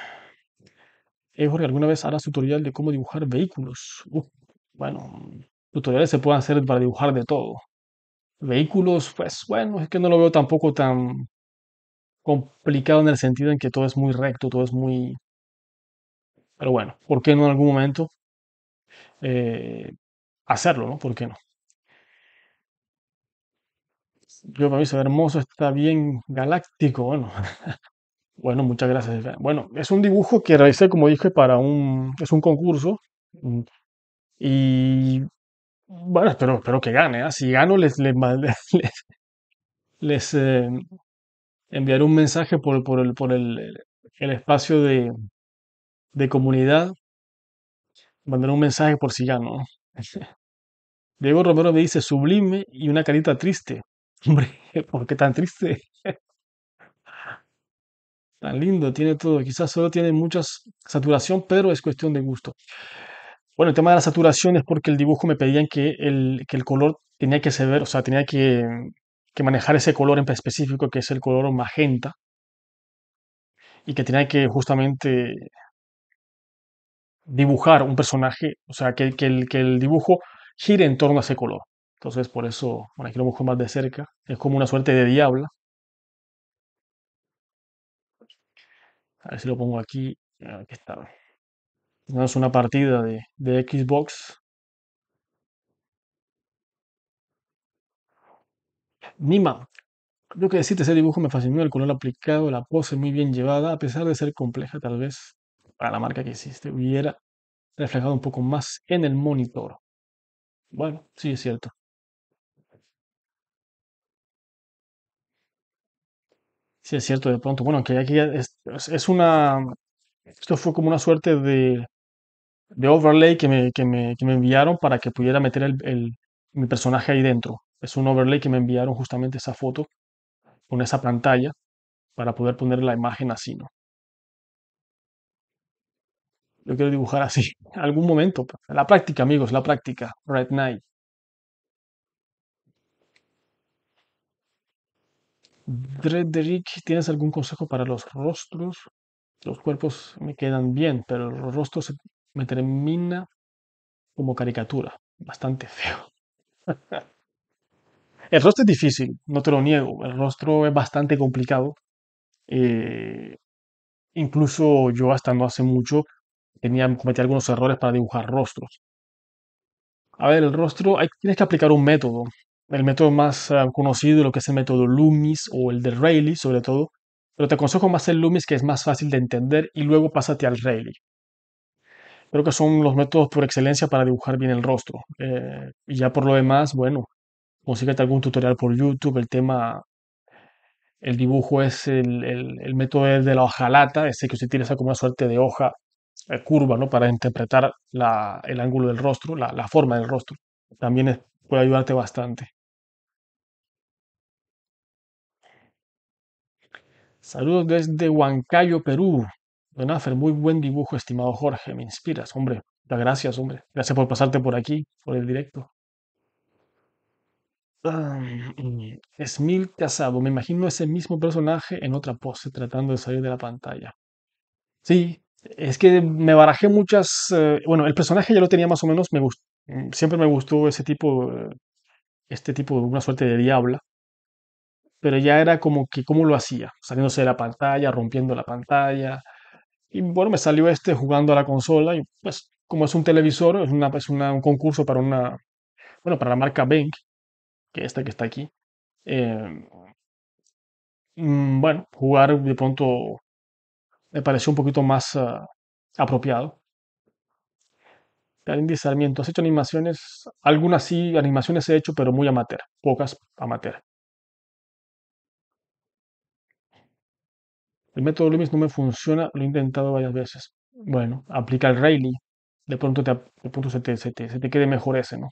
Eh, Jorge, ¿alguna vez harás tutorial de cómo dibujar vehículos? bueno, tutoriales se pueden hacer para dibujar de todo. Vehículos, pues bueno, es que no lo veo tampoco tan, complicado en el sentido en que todo es muy recto, todo es muy... Pero bueno, ¿por qué no en algún momento eh, hacerlo, no? ¿Por qué no? Yo para mí se hermoso, está bien galáctico, bueno. bueno, muchas gracias. Bueno, es un dibujo que realicé, como dije, para un... es un concurso. Y bueno, espero, espero que gane. ¿ah? Si gano, les, les, eh, enviar un mensaje por, por, el, por el, el, espacio de, de, comunidad, mandar un mensaje por si no Diego Romero me dice sublime y una carita triste. Hombre, ¿por qué tan triste? Tan lindo, tiene todo. Quizás solo tiene mucha saturación, pero es cuestión de gusto. Bueno, el tema de la saturación es porque el dibujo me pedían que el, que el color tenía que ser, o sea, tenía que que manejar ese color en específico que es el color magenta y que tiene que justamente dibujar un personaje, o sea, que, que, el, que el dibujo gire en torno a ese color. Entonces, por eso, bueno, aquí lo busco más de cerca. Es como una suerte de diabla. A ver si lo pongo aquí. Aquí está. No es una partida de, de Xbox. Mima. lo que decirte, ese dibujo me fascinó, el color aplicado, la pose muy bien llevada, a pesar de ser compleja tal vez para la marca que hiciste, hubiera reflejado un poco más en el monitor. Bueno, sí es cierto. Sí es cierto, de pronto. Bueno, que aquí es, una... Esto fue como una suerte de, de overlay que me, que me, que me enviaron para que pudiera meter el, mi personaje ahí dentro es un overlay que me enviaron justamente esa foto con esa pantalla para poder poner la imagen así, ¿no? Yo quiero dibujar así, algún momento. Pues, la práctica, amigos, la práctica. Right now. Frederick, ¿tienes algún consejo para los rostros? Los cuerpos me quedan bien, pero el rostro se me termina como caricatura. Bastante feo. El rostro es difícil, no te lo niego. El rostro es bastante complicado. Eh, incluso yo, hasta no hace mucho, tenía, cometí algunos errores para dibujar rostros. A ver, el rostro, tienes que aplicar un método. El método más conocido eh, conocido, lo que es el método Loomis o el de Rayleigh, sobre todo. Pero te aconsejo más el Loomis, que es más fácil de entender, y luego pásate al Rayleigh. Creo que son los métodos por excelencia para dibujar bien el rostro. Eh, y ya por lo demás, bueno, consíguete algún tutorial por YouTube, el tema, el dibujo es el, el, el método de la hojalata, ese que se utiliza como una suerte de hoja eh, curva, ¿no? Para interpretar la, el ángulo del rostro, la, forma del rostro. También puede ayudarte bastante. Saludos desde Huancayo, Perú. Afer, muy buen dibujo, estimado Jorge. Me inspiras, hombre. Muchas gracias, hombre. Gracias por pasarte por aquí, por el directo. Eh, es mil Casado, me imagino ese mismo personaje en otra pose tratando de salir de la pantalla. Sí, es que me barajé muchas... Eh, bueno, el personaje ya lo tenía más o menos, me mm, siempre me gustó ese tipo, eh, este tipo, una suerte de diabla, pero ya era como que cómo lo hacía, saliéndose de la pantalla, rompiendo la pantalla. Y bueno, me salió este jugando a la consola y pues como es un televisor, es, una, es un concurso para una, bueno, para la marca Bank, que esta que está aquí. Em, mm, bueno, jugar de pronto me pareció un poquito más ah, apropiado apropiado. Sarmiento, ¿Has hecho animaciones? Algunas sí, animaciones he hecho, pero muy amateur. Pocas amateur. El método Lumis no me funciona, lo he intentado varias veces. Bueno, aplica el Rayleigh. De pronto, te, te, se te quede mejor ese, ¿no?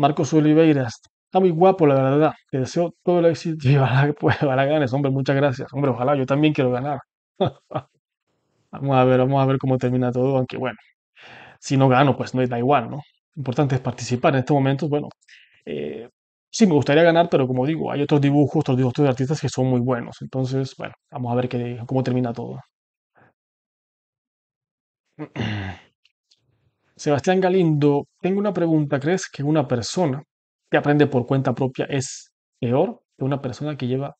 Marcos Oliveiras. Está muy guapo, la verdad. Te deseo todo el éxito y vale, pues, ganes, hombre. Muchas gracias. Hombre, ojalá yo también quiero ganar. vamos a ver, vamos a ver cómo termina todo, aunque bueno, si no gano, pues no da igual, ¿no? Lo importante es participar. En estos momento, bueno, eh, sí me gustaría ganar, pero como digo, hay otros dibujos, otros dibujos de artistas que son muy buenos. Entonces, bueno, vamos a ver cómo termina todo. Sebastián Galindo, tengo una pregunta. ¿Crees que una persona que aprende por cuenta propia es peor que una persona que lleva,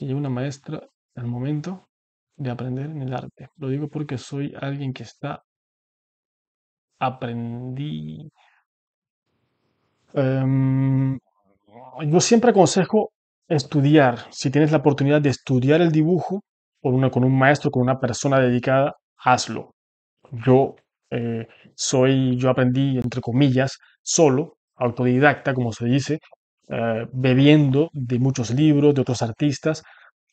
una maestra al momento de aprender en el arte? Lo digo porque soy alguien que está aprendí. Em, yo siempre aconsejo estudiar, si tienes la oportunidad de estudiar el dibujo con, una, con un maestro, con una persona dedicada, hazlo. Yo eh, soy, yo aprendí, entre comillas, solo, autodidacta, como se dice, eh, bebiendo de muchos libros, de otros artistas,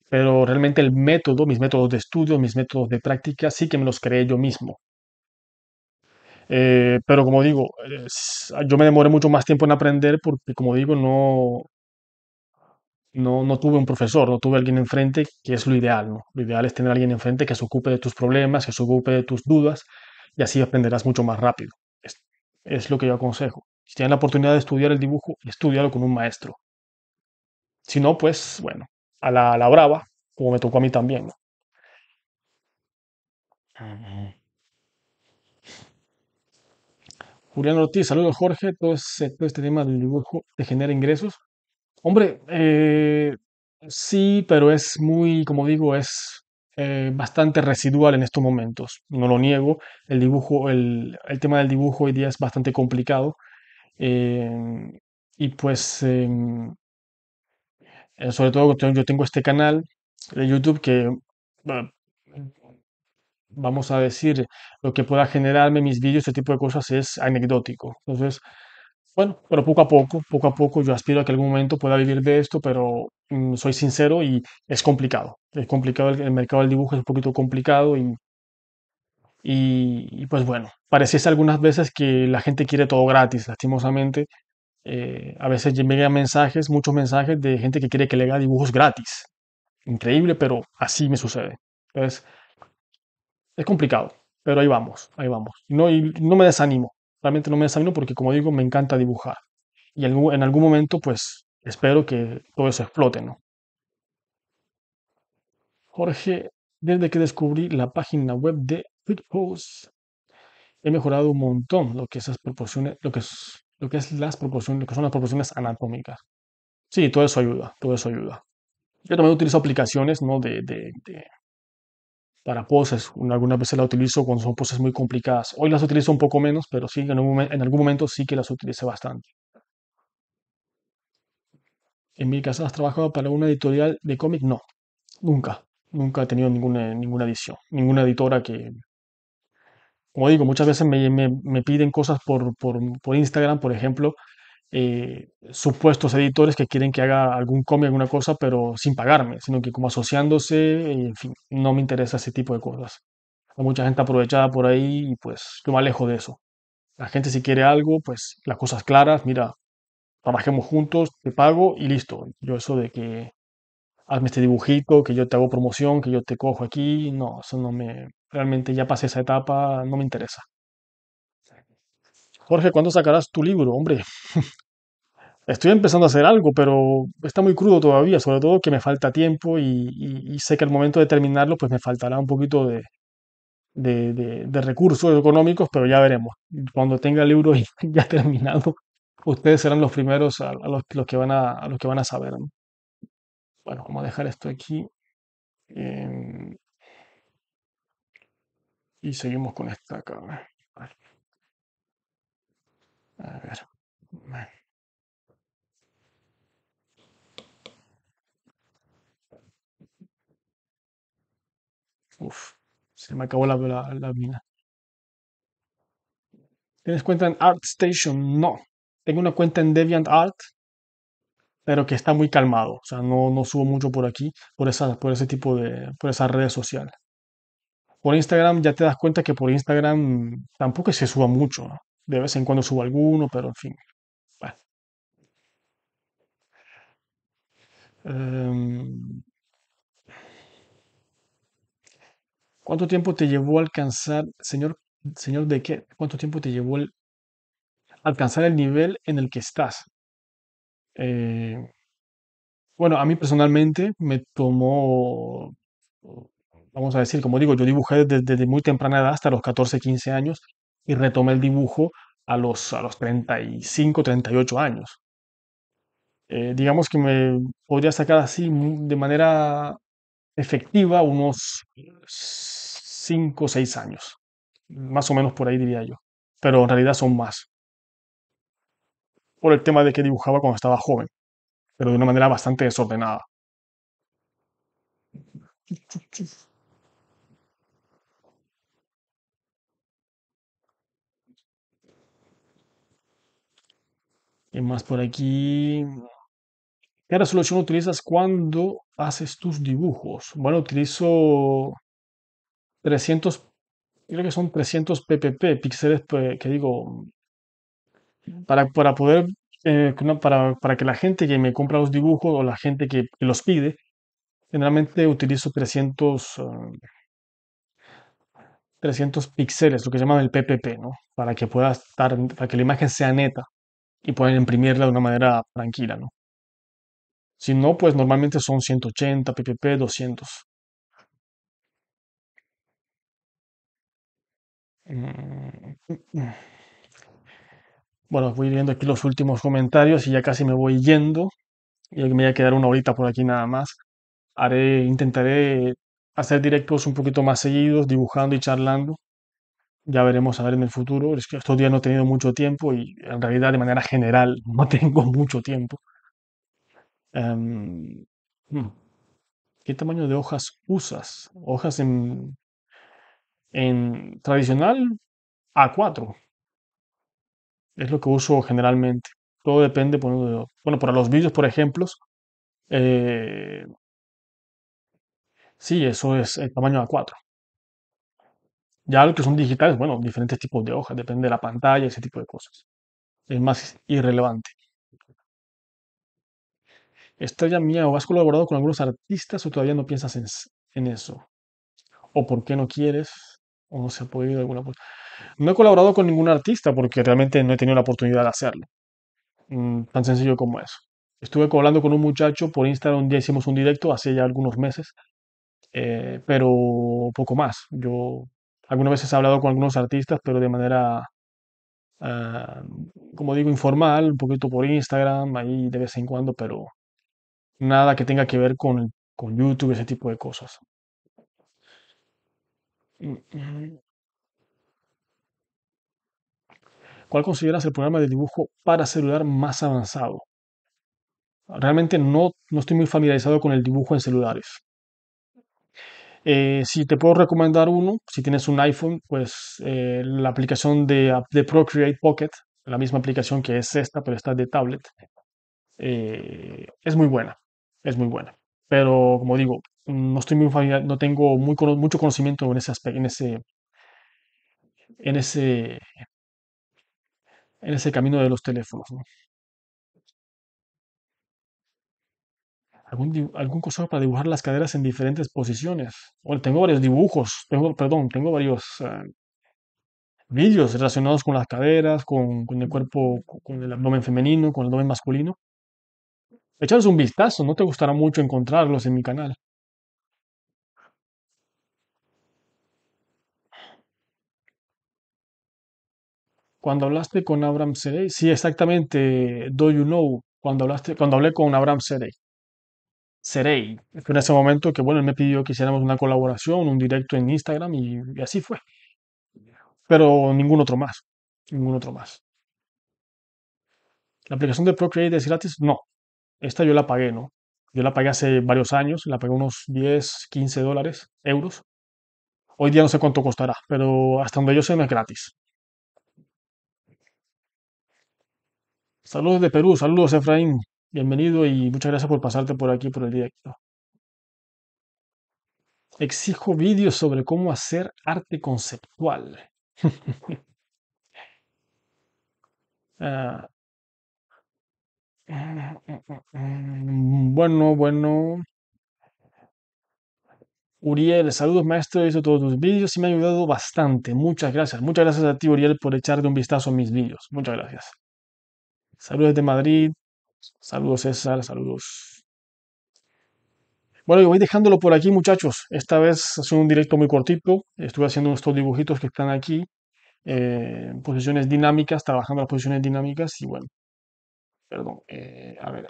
pero realmente el método, mis métodos de estudio, mis métodos de práctica, sí que me los creé yo mismo. Eh, pero como digo, ah, yo me demoré mucho más tiempo en aprender porque, como digo, no, no, no tuve un profesor, no tuve alguien enfrente, que es lo ideal, ¿no? Lo ideal es tener alguien enfrente que se ocupe de tus problemas, que se ocupe de tus dudas, y así aprenderás mucho más rápido. Es, lo que yo aconsejo. Si tienes la oportunidad de estudiar el dibujo, estudialo con un maestro. Si no, pues bueno, a la, la brava, como me tocó a mí también. Julián Ortiz, saludos Jorge, todo, todo, este tema del dibujo te genera ingresos. Hombre, eh, sí, pero es muy, como digo, es eh, bastante residual en estos momentos, no lo niego, el, dibujo, el, tema del dibujo hoy día es bastante complicado eh, y pues em, eh, sobre todo yo tengo este canal de YouTube que vamos a decir lo que pueda generarme mis vídeos, este tipo de cosas es anecdótico, entonces bueno, pero poco a poco, poco a poco yo aspiro a que algún momento pueda vivir de esto, pero mm, soy sincero y es complicado. Es complicado, el, mercado del dibujo es un poquito complicado y, y, pues bueno, pareciese algunas veces que la gente quiere todo gratis, lastimosamente. Eh, a veces llegan mensajes, muchos mensajes de gente que quiere que le haga dibujos gratis. Increíble, pero así me sucede. Entonces, es complicado, pero ahí vamos, ahí vamos. No, y no me desanimo, Realmente no me desayuno porque, como digo, me encanta dibujar. Y en algún momento, pues, espero que todo eso explote, ¿no? Jorge, desde que descubrí la página web de FitPose he mejorado un montón lo que esas proporciones, lo que es, lo que es las proporciones, lo que son las proporciones anatómicas. Sí, todo eso ayuda, todo eso ayuda. Yo también utilizo aplicaciones ¿no? de, para poses. Algunas veces las utilizo cuando son poses muy complicadas. Hoy las utilizo un poco menos, pero sí, en, algún, en algún momento sí que las utilicé bastante. En mi casa ¿has trabajado para una editorial de cómic? No, nunca. Nunca he tenido ninguna, ninguna edición, ninguna editora que... Como digo, muchas veces me, piden cosas por, por Instagram, por ejemplo, eh, supuestos editores que quieren que haga algún cómic, alguna cosa, pero sin pagarme, sino que como asociándose, eh, en fin, no me interesa ese tipo de cosas. Hay mucha gente aprovechada por ahí y pues yo me alejo de eso. La gente si quiere algo, pues las cosas claras, mira, trabajemos juntos, te pago y listo. Yo eso de que hazme este dibujito, que yo te hago promoción, que yo te cojo aquí, no, eso no me, realmente ya pasé esa etapa, no me interesa. Jorge, ¿cuándo sacarás tu libro? Hombre, estoy empezando a hacer algo, pero está muy crudo todavía, sobre todo que me falta tiempo y, sé que al momento de terminarlo, pues me faltará un poquito de, de, recursos económicos, pero ya veremos. Cuando tenga el libro ya terminado, ustedes serán los primeros a, los, que van a, los que van a saber. Bueno, vamos a dejar esto aquí. Em, y seguimos con esta acá ver. Uf, se me acabó la, la, mina. ¿Tienes cuenta en ArtStation? No. Tengo una cuenta en DeviantArt, pero que está muy calmado. O sea, no, no subo mucho por aquí, por, esa, por ese tipo de, por esa red social. Por Instagram ya te das cuenta que por Instagram tampoco se suba mucho. ¿no? De vez en cuando subo alguno, pero en fin. Bueno. Em, ¿Cuánto tiempo te llevó alcanzar, señor, señor de qué? ¿Cuánto tiempo te llevó el, alcanzar el nivel en el que estás? Eh, bueno, a mí personalmente me tomó, vamos a decir, como digo, yo dibujé desde, desde muy temprana edad hasta los 14, 15 años y retomé el dibujo a los, a los 35, 38 años. Eh, digamos que me podría sacar así de manera efectiva unos 5 o 6 años, más o menos por ahí diría yo, pero en realidad son más, por el tema de que dibujaba cuando estaba joven, pero de una manera bastante desordenada. ¿Qué más por aquí? ¿Qué resolución utilizas cuando haces tus dibujos? Bueno, utilizo 300, creo que son 300 ppp, píxeles que digo, para, para poder, eh, para, que la gente que me compra los dibujos o la gente que, los pide, generalmente utilizo 300, 300 ah, píxeles, lo que llaman el ppp, ¿no? Para que pueda estar, para que la imagen sea neta y pueden imprimirla de una manera tranquila, ¿no? Si no, pues normalmente son 180, ppp, 200. Bueno, voy viendo aquí los últimos comentarios y ya casi me voy yendo. Y me voy a quedar una horita por aquí nada más. Haré, intentaré hacer directos un poquito más seguidos, dibujando y charlando ya veremos a ver en el futuro. Es que estos días no he tenido mucho tiempo y en realidad de manera general no tengo mucho tiempo. Em, hmm. ¿Qué tamaño de hojas usas? Hojas en, en tradicional A4. Es lo que uso generalmente. Todo depende, bueno, para los vídeos, por ejemplo. Eh, sí, eso es el tamaño A4. Ya lo que son digitales, bueno, diferentes tipos de hojas, depende de la pantalla, ese tipo de cosas. Es más irrelevante. Estrella mía, ¿o has colaborado con algunos artistas o todavía no piensas en, eso? ¿O por qué no quieres? ¿O no se ha podido alguna No he colaborado con ningún artista porque realmente no he tenido la oportunidad de hacerlo. Mm, tan sencillo como eso. Estuve hablando con un muchacho por Instagram, un hicimos un directo hace ya algunos meses, eh, pero poco más. Yo algunas veces he hablado con algunos artistas, pero de manera, eh, como digo, informal, un poquito por Instagram, ahí de vez en cuando, pero nada que tenga que ver con, con YouTube, ese tipo de cosas. ¿Cuál consideras el programa de dibujo para celular más avanzado? Realmente no, no estoy muy familiarizado con el dibujo en celulares. Eh, si te puedo recomendar uno, si tienes un iPhone, pues eh, la aplicación de, de, Procreate Pocket, la misma aplicación que es esta, pero esta de tablet, eh, es muy buena, es muy buena. Pero como digo, no estoy muy familiar, no tengo mucho conocimiento en ese aspecto, en ese, en ese, en ese camino de los teléfonos. ¿no? algún, algún para dibujar las caderas en diferentes posiciones. tengo varios dibujos, perdón, tengo varios eh, vídeos relacionados con las caderas, con, con el cuerpo, con el abdomen femenino, con el abdomen masculino. Echaros un vistazo, no te gustará mucho encontrarlos en mi canal. Cuando hablaste con Abraham Serey, sí, exactamente, do you know, cuando, hablaste, cuando hablé con Abraham Serey. Serei. Fue en ese momento que, bueno, él me pidió que hiciéramos una colaboración, un directo en Instagram y, así fue. Pero ningún otro más. Ningún otro más. ¿La aplicación de Procreate es gratis? No. Esta yo la pagué, ¿no? Yo la pagué hace varios años, la pagué unos 10, 15 dólares, euros. Hoy día no sé cuánto costará, pero hasta donde yo sé no es gratis. Saludos de Perú, saludos Efraín. Bienvenido y muchas gracias por pasarte por aquí por el directo. Exijo vídeos sobre cómo hacer arte conceptual. Ah. bueno, bueno. Uriel, saludos maestro, he visto todos tus vídeos y me ha ayudado bastante. Muchas gracias. Muchas gracias a ti, Uriel, por echarte un vistazo a mis vídeos. Muchas gracias. Saludos de Madrid. Saludos César, saludos. Bueno, yo voy dejándolo por aquí muchachos. Esta vez hace un directo muy cortito. Estuve haciendo estos dibujitos que están aquí. Eh, en posiciones dinámicas, trabajando las posiciones dinámicas y bueno. Perdón, eh, a ver.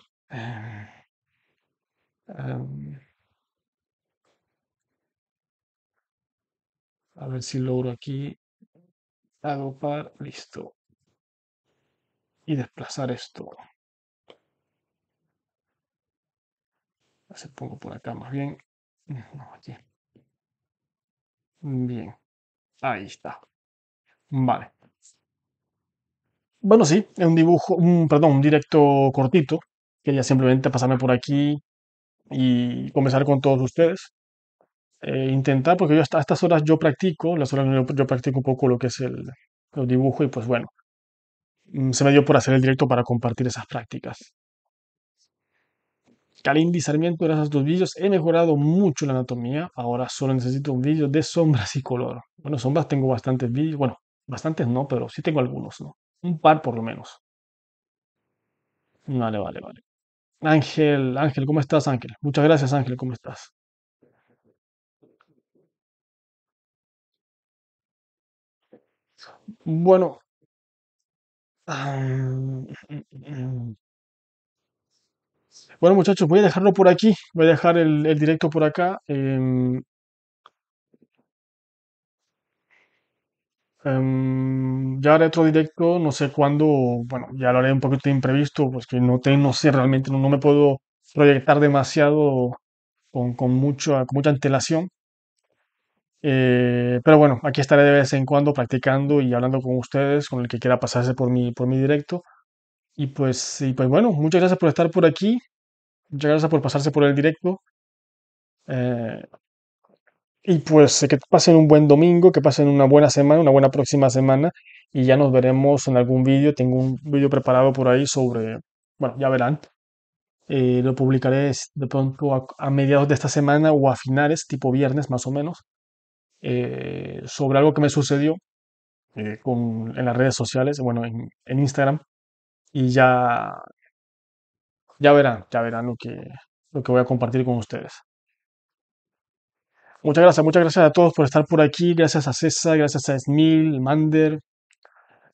a ver si logro aquí agrupar, listo. Y desplazar esto. se pongo por acá más bien. Mm, bien. Ahí está. Vale. Bueno, sí, es un dibujo, un, perdón, un directo cortito. Quería simplemente pasarme por aquí y comenzar con todos ustedes. Eh, intentar, porque yo hasta estas horas yo practico, las horas yo, yo practico un poco lo que es el, el dibujo y pues bueno, mm, se me dio por hacer el directo para compartir esas prácticas. Kalindi Sarmiento, gracias a tus vídeos he mejorado mucho la anatomía. Ahora solo necesito un vídeo de sombras y color. Bueno, sombras tengo bastantes vídeos. Bueno, bastantes no, pero sí tengo algunos, ¿no? Un par por lo menos. Vale, vale, vale. Ángel, Ángel, ¿cómo estás, Ángel? Muchas gracias, Ángel, ¿cómo estás? Bueno. Mm, mm, mm. Bueno, muchachos, voy a dejarlo por aquí. Voy a dejar el, directo por acá. Em, em, ya haré otro directo, no sé cuándo, bueno, ya lo haré un poquito imprevisto, pues que no, no sé realmente, no, no, me puedo proyectar demasiado con, con, mucho, mucha antelación. Eh, pero bueno, aquí estaré de vez en cuando practicando y hablando con ustedes, con el que quiera pasarse por mi, por mi directo. Y pues, y pues bueno, muchas gracias por estar por aquí. Muchas gracias por pasarse por el directo. Eh, y pues que pasen un buen domingo, que pasen una buena semana, una buena próxima semana. Y ya nos veremos en algún vídeo. Tengo un vídeo preparado por ahí sobre, bueno, ya verán. Eh, lo publicaré de pronto a, mediados de esta semana o a finales, tipo viernes más o menos, eh, sobre algo que me sucedió eh, con, en las redes sociales, bueno, en, en Instagram, y ya, ya verán, ya verán lo que, lo que voy a compartir con ustedes. Muchas gracias, muchas gracias a todos por estar por aquí. Gracias a César, gracias a Smil, Mander,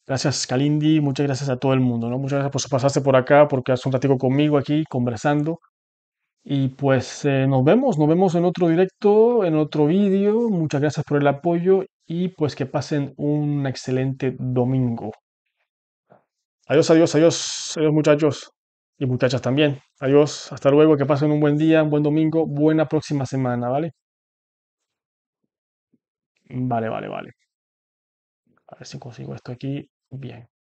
gracias Kalindi, muchas gracias a todo el mundo. ¿no? Muchas gracias por pasarse por acá, por hace un ratito conmigo aquí, conversando. Y pues eh, nos vemos, nos vemos en otro directo, en otro vídeo. Muchas gracias por el apoyo y pues que pasen un excelente domingo. Adiós, adiós, adiós, adiós muchachos y muchachas también. Adiós, hasta luego, que pasen un buen día, un buen domingo, buena próxima semana, ¿vale? Vale, vale, vale. A ver si consigo esto aquí. Bien.